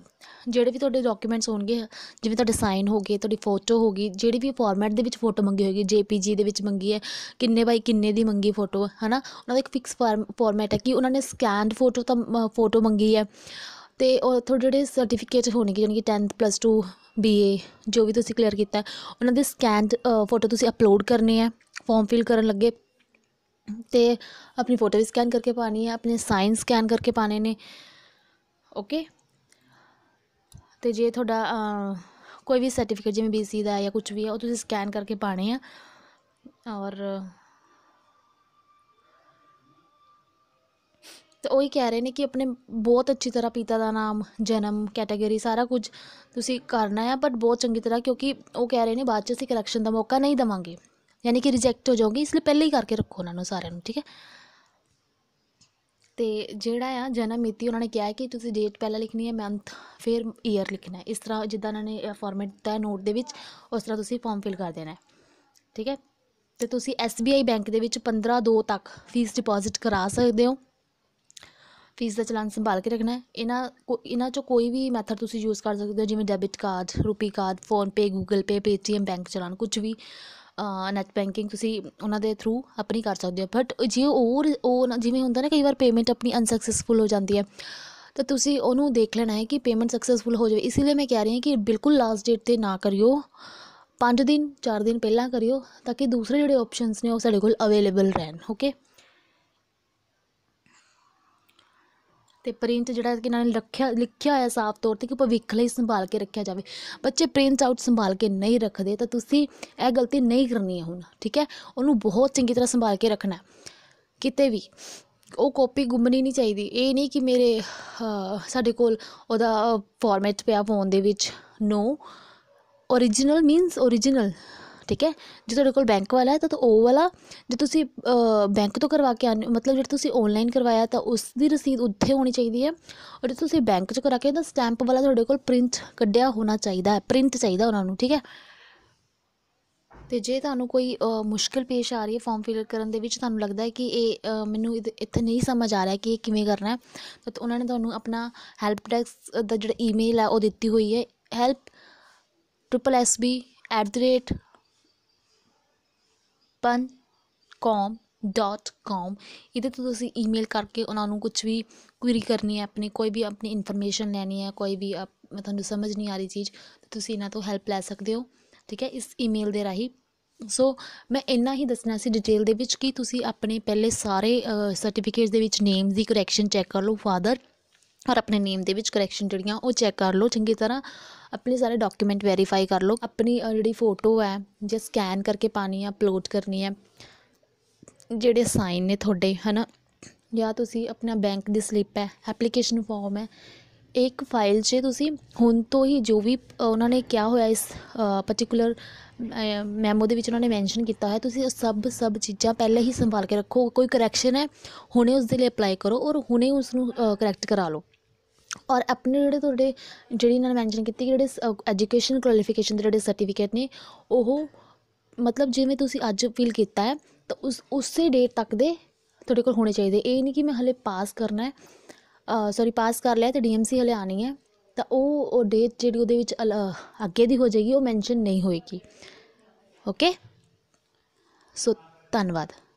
ਜਿਹੜੇ ਵੀ ਤੁਹਾਡੇ ਡਾਕੂਮੈਂਟਸ ਹੋਣਗੇ ਜਿਵੇਂ ਤੁਹਾਡੇ ਸਾਈਨ ਹੋ ਗਏ ਤੁਹਾਡੀ ਫੋਟੋ ਹੋ ਗਈ ਜਿਹੜੀ ਵੀ ਫਾਰਮੈਟ ਦੇ ਵਿੱਚ ਫੋਟੋ ਮੰਗੀ ਹੋਏਗੀ ਜੇਪੀਜੀ ਦੇ ਵਿੱਚ ਮੰਗੀ ਹੈ ਕਿੰਨੇ ਬਾਈ ਕਿੰਨੇ ਦੀ ਮੰਗੀ ਫੋਟੋ ਹਨਾ ਉਹਨਾਂ ਦਾ ਇੱਕ ਫਿਕਸ ਫਾਰਮੈਟ ਹੈ ਕਿ ਉਹਨਾਂ ਨੇ ਸਕੈਨਡ ਫੋਟੋ ਤਾਂ ਫੋਟੋ ਮੰਗੀ ਹੈ ਤੇ ਉਹ ਤੁਹਾਡੇ ਜਿਹੜੇ ਸਰਟੀਫਿਕੇਟ ਹੋਣਗੇ ਯਾਨੀ ਕਿ 10th ਪਲੱਸ 2 ਬੀਏ ਜੋ ਵੀ ਤੁਸੀਂ ਕਲੀਅਰ ਕੀਤਾ ਉਹਨਾਂ ਦੇ ਸਕੈਨਡ ਫੋਟੋ ਤੁਸੀਂ ਅਪਲੋਡ ਕਰਨੇ ਆ ਫਾਰਮ ਫਿਲ ਕਰਨ ਲੱਗੇ ਤੇ ਆਪਣੀ ਫੋਟੋ ਵੀ ਸਕੈਨ ਕਰਕੇ ਪਾਣੀ ਹੈ ਆਪਣੇ ਸਾਈਨ ਸਕੈਨ ਕਰਕੇ ਪਾਣੇ ਨੇ ਓਕੇ ਤੇ ਜੇ ਤੁਹਾਡਾ ਕੋਈ ਵੀ ਸਰਟੀਫਿਕੇਟ ਜਿਵੇਂ ਬੀਸੀ ਦਾ ਜਾਂ ਕੁਝ ਵੀ ਹੈ ਉਹ ਤੁਸੀਂ ਸਕੈਨ ਕਰਕੇ ਪਾਣੇ ਆ ਔਰ ਤੇ ਉਹੀ ਕਹਿ ਰਹੇ ਨੇ ਕਿ ਆਪਣੇ ਬਹੁਤ ਅੱਛੀ ਤਰ੍ਹਾਂ ਪਿਤਾ ਦਾ ਨਾਮ ਜਨਮ ਕੈਟਾਗਰੀ ਸਾਰਾ ਕੁਝ ਤੁਸੀਂ ਕਰਨਾ ਹੈ ਬਟ ਬਹੁਤ ਚੰਗੀ ਤਰ੍ਹਾਂ ਕਿਉਂਕਿ ਉਹ ਕਹਿ ਰਹੇ ਨੇ ਬਾਅਦ ਚ ਅਸੀਂ ਕਰੈਕਸ਼ਨ ਦਾ ਮੌਕਾ ਨਹੀਂ ਦਵਾਂਗੇ ਯਾਨੀ ਕਿ ਰਿਜੈਕਟ ਹੋ ਜਾਓਗੇ ਇਸ ਲਈ ਪਹਿਲੇ ਹੀ ਕਰਕੇ ਰੱਖੋ ਉਹਨਾਂ ਨੂੰ ਸਾਰਿਆਂ ਨੂੰ ਠੀਕ ਹੈ ਤੇ ਜਿਹੜਾ ਆ ਜਨਮ ਮਿਤੀ ਉਹਨਾਂ ਨੇ ਕਿਹਾ ਕਿ ਤੁਸੀਂ ਡੇਟ ਪਹਿਲਾਂ ਲਿਖਣੀ ਹੈ ਮੰਥ ਫਿਰ ਈਅਰ ਲਿਖਣਾ ਇਸ ਤਰ੍ਹਾਂ ਜਿੱਦਾਂ ਉਹਨਾਂ ਨੇ ਫਾਰਮੈਟ ਦਿੱਤਾ ਨੋਟ ਦੇ ਵਿੱਚ ਉਸ ਤਰ੍ਹਾਂ ਤੁਸੀਂ ਫਾਰਮ ਫਿਲ ਕਰ ਦੇਣਾ ਹੈ ਠੀਕ ਹੈ ਤੇ ਤੁਸੀਂ SBI ਬੈਂਕ ਦੇ ਵਿੱਚ 15 2 ਤੱਕ ਫੀਸ ਡਿਪੋਜ਼ਿਟ ਕਰਾ ਸਕਦੇ ਹੋ ਫੀਸ ਦਾ ਚਲਾਨ ਸੰਭਾਲ ਕੇ ਰੱਖਣਾ ਹੈ ਇਹਨਾਂ ਇਹਨਾਂ ਚੋਂ ਕੋਈ ਵੀ ਮੈਥਡ ਤੁਸੀਂ ਯੂਜ਼ ਕਰ ਸਕਦੇ ਹੋ ਜਿਵੇਂ debit card RuPay card PhonePe Google Pay Paytm bank challan ਕੁਝ ਵੀ ਨੈਟ ਬੈਂਕਿੰਗ ਤੁਸੀਂ ਉਹਨਾਂ ਦੇ ਥਰੂ ਆਪਣੀ ਕਰ ਸਕਦੇ ਹੋ ਬਟ ਜੇ ਉਹ ਉਹ ਜਿਵੇਂ ਹੁੰਦਾ ਨਾ ਕਈ ਵਾਰ ਪੇਮੈਂਟ ਆਪਣੀ ਅਨਸਕਸੈਸਫੁਲ ਹੋ ਜਾਂਦੀ ਹੈ ਤਾਂ ਤੁਸੀਂ ਉਹਨੂੰ ਦੇਖ ਲੈਣਾ ਹੈ ਕਿ ਪੇਮੈਂਟ ਸਕਸੈਸਫੁਲ ਹੋ ਜਾਵੇ ਇਸ ਲਈ ਮੈਂ ਕਹਿ ਰਹੀ ਹਾਂ ਕਿ ਬਿਲਕੁਲ ਲਾਸਟ ਡੇਟ ਤੇ ਨਾ ਕਰਿਓ 5 ਦਿਨ 4 ਦਿਨ ਪਹਿਲਾਂ ਕਰਿਓ ਤਾਂ ਕਿ ਦੂਸਰੇ ਜਿਹੜੇ ਆਪਸ਼ਨਸ ਨੇ ਉਹ ਸਾਡੇ ਕੋਲ ਅਵੇਲੇਬਲ ਰਹਿਣ ਓਕੇ ਤੇ ਪ੍ਰਿੰਟ ਜਿਹੜਾ ਕਿ ਇਹਨਾਂ ਨੇ ਰੱਖਿਆ ਲਿਖਿਆ ਹੋਇਆ ਸਾਫ਼ ਤੌਰ ਤੇ ਕਿ ਭਵਿੱਖ ਲਈ ਸੰਭਾਲ ਕੇ ਰੱਖਿਆ ਜਾਵੇ ਬੱਚੇ ਪ੍ਰਿੰਟ ਆਊਟ ਸੰਭਾਲ ਕੇ ਨਹੀਂ ਰੱਖਦੇ ਤਾਂ ਤੁਸੀਂ ਇਹ ਗਲਤੀ ਨਹੀਂ ਕਰਨੀ ਹੈ ਹੁਣ ਠੀਕ ਹੈ ਉਹਨੂੰ ਬਹੁਤ ਚੰਗੀ ਤਰ੍ਹਾਂ ਸੰਭਾਲ ਕੇ ਰੱਖਣਾ ਕਿਤੇ ਵੀ ਉਹ ਕਾਪੀ ਗੁੰਮਣੀ ਨਹੀਂ ਚਾਹੀਦੀ ਇਹ ਨਹੀਂ ਕਿ ਮੇਰੇ ਸਾਡੇ ਕੋਲ ਉਹਦਾ ਫਾਰਮੈਟ ਪਿਆ ਫੋਨ ਦੇ ਵਿੱਚ ਨੋ origignal means original ਠੀਕ ਹੈ ਜੇ ਤੁਹਾਡੇ ਕੋਲ ਬੈਂਕ ਵਾਲਾ ਹੈ ਤਾਂ ਉਹ ਵਾਲਾ ਜੇ ਤੁਸੀਂ ਬੈਂਕ ਤੋਂ ਕਰਵਾ ਕੇ ਆਨੇ ਮਤਲਬ ਜੇ ਤੁਸੀਂ ਆਨਲਾਈਨ ਕਰਵਾਇਆ ਤਾਂ ਉਸ ਦੀ ਰਸੀਦ ਉੱਥੇ ਹੋਣੀ ਚਾਹੀਦੀ ਹੈ ਔਰ ਜੇ ਤੁਸੀਂ ਬੈਂਕ 'ਚ ਕਰਾ ਕੇ ਤਾਂ ਸਟੈਂਪ ਵਾਲਾ ਤੁਹਾਡੇ ਕੋਲ ਪ੍ਰਿੰਟ ਕੱਢਿਆ ਹੋਣਾ ਚਾਹੀਦਾ ਹੈ ਪ੍ਰਿੰਟ ਚਾਹੀਦਾ ਉਹਨਾਂ ਨੂੰ ਠੀਕ ਹੈ ਤੇ ਜੇ ਤੁਹਾਨੂੰ ਕੋਈ ਮੁਸ਼ਕਲ ਪੇਸ਼ ਆ ਰਹੀ ਹੈ ਫਾਰਮ ਫਿਲ ਕਰਨ ਦੇ ਵਿੱਚ ਤੁਹਾਨੂੰ ਲੱਗਦਾ ਹੈ ਕਿ ਇਹ ਮੈਨੂੰ ਇੱਥੇ ਨਹੀਂ ਸਮਝ ਆ ਰਿਹਾ ਕਿ ਇਹ ਕਿਵੇਂ ਕਰਨਾ ਹੈ ਤਾਂ ਉਹਨਾਂ ਨੇ ਤੁਹਾਨੂੰ ਆਪਣਾ ਹੈਲਪ ਡੈਸਕ ਦਾ ਜਿਹੜਾ ਈਮੇਲ ਹੈ ਉਹ ਦਿੱਤੀ ਹੋਈ ਹੈ help triple sb ਪਨਕੌਮ ਇਹਦੇ ਤੋਂ ਤੁਸੀਂ ਈਮੇਲ ਕਰਕੇ ਉਹਨਾਂ ਨੂੰ ਕੁਝ ਵੀ ਕੁਇਰੀ ਕਰਨੀ ਹੈ ਆਪਣੀ ਕੋਈ ਵੀ ਆਪਣੀ ਇਨਫੋਰਮੇਸ਼ਨ ਲੈਣੀ ਹੈ ਕੋਈ ਵੀ ਤੁਹਾਨੂੰ ਸਮਝ ਨਹੀਂ ਆ ਰਹੀ ਚੀਜ਼ ਤੁਸੀਂ ਇਹਨਾਂ ਤੋਂ ਹੈਲਪ ਲੈ ਸਕਦੇ ਹੋ ਠੀਕ ਹੈ ਇਸ ਈਮੇਲ ਦੇ ਰਾਹੀਂ ਸੋ ਮੈਂ ਇੰਨਾ ਹੀ ਦੱਸਣਾ ਸੀ ਡਿਟੇਲ ਦੇ ਵਿੱਚ ਕਿ ਤੁਸੀਂ ਆਪਣੇ ਪਹਿਲੇ ਸਾਰੇ ਸਰਟੀਫਿਕੇਟਸ ਦੇ ਵਿੱਚ ਨੇਮਸ ਦੀ ਕਰੈਕਸ਼ਨ ਚੈੱਕ ਕਰ ਲਓ ਫਾਦਰ ਔਰ ਆਪਣੇ ਨੇਮ ਦੇ ਵਿੱਚ ਕਰੈਕਸ਼ਨ ਜਿਹੜੀਆਂ ਉਹ ਚੈੱਕ ਕਰ ਲਓ ਚੰਗੀ ਤਰ੍ਹਾਂ ਆਪਣੇ ਸਾਰੇ ਡਾਕੂਮੈਂਟ ਵੈਰੀਫਾਈ ਕਰ ਲਓ ਆਪਣੀ ਜਿਹੜੀ ਫੋਟੋ ਹੈ ਜੇ ਸਕੈਨ ਕਰਕੇ ਪਾਣੀ ਅਪਲੋਡ ਕਰਨੀ ਹੈ ਜਿਹੜੇ ਸਾਈਨ ਨੇ ਤੁਹਾਡੇ ਹਨਾ ਜਾਂ ਤੁਸੀਂ ਆਪਣਾ ਬੈਂਕ ਦੀ ਸਲਿੱਪ ਹੈ ਐਪਲੀਕੇਸ਼ਨ ਫਾਰਮ ਹੈ ਇੱਕ ਫਾਈਲ 'ਚ ਤੁਸੀਂ ਹੁਣ ਤੋਂ ਹੀ ਜੋ ਵੀ ਉਹਨਾਂ ਨੇ ਕਿਹਾ ਹੋਇਆ ਇਸ ਪਾਰਟਿਕੂਲਰ ਮੈਮੋ ਦੇ ਵਿੱਚ ਉਹਨਾਂ ਨੇ ਮੈਂਸ਼ਨ ਕੀਤਾ ਹੈ ਤੁਸੀਂ ਸਭ ਸਭ ਚੀਜ਼ਾਂ ਪਹਿਲਾਂ ਹੀ ਸੰਭਾਲ ਕੇ ਰੱਖੋ ਕੋਈ ਕਰੈਕਸ਼ਨ ਹੈ ਹੁਣੇ ਉਸ ਦੇ ਲਈ ਅਪਲਾਈ ਕਰੋ ਔਰ ਹੁਣੇ ਉਸ ਨੂੰ ਕਰੈਕਟ ਕਰਾ ਲਓ ਔਰ ਆਪਣੇ ਜਿਹੜੇ ਤੁਹਾਡੇ ਜਿਹੜੀ ਇਹਨਾਂ ਨੇ ਮੈਂਸ਼ਨ ਕੀਤੀ ਕਿ ਜਿਹੜੇ ਐਜੂਕੇਸ਼ਨ ਕੁਆਲੀਫਿਕੇਸ਼ਨ ਦੇ ਜਿਹੜੇ ਸਰਟੀਫਿਕੇਟ ਨੇ ਉਹ ਮਤਲਬ ਜਿਵੇਂ ਤੁਸੀਂ ਅੱਜ ਫੀਲ ਕੀਤਾ ਹੈ ਤਾਂ ਉਸ ਉਸੇ ਡੇਟ ਤੱਕ ਦੇ ਤੁਹਾਡੇ ਕੋਲ ਹੋਣੇ ਚਾਹੀਦੇ ਇਹ ਨਹੀਂ ਕਿ ਮੈਂ ਹਲੇ ਪਾਸ ਕਰਨਾ ਹੈ ਸੌਰੀ ਪਾਸ ਕਰ ਲਿਆ ਤੇ ਡੀਐਮਸੀ ਹਲੇ ਆਣੀ ਹੈ ਤਾਂ ਉਹ ਉਹ ਡੇਟ ਜਿਹੜੀ ਉਹਦੇ ਵਿੱਚ ਅੱਗੇ ਦੀ ਹੋ ਜਾਏਗੀ ਉਹ ਮੈਂਸ਼ਨ ਨਹੀਂ ਹੋਏਗੀ ਓਕੇ ਸੋ ਧੰਨਵਾਦ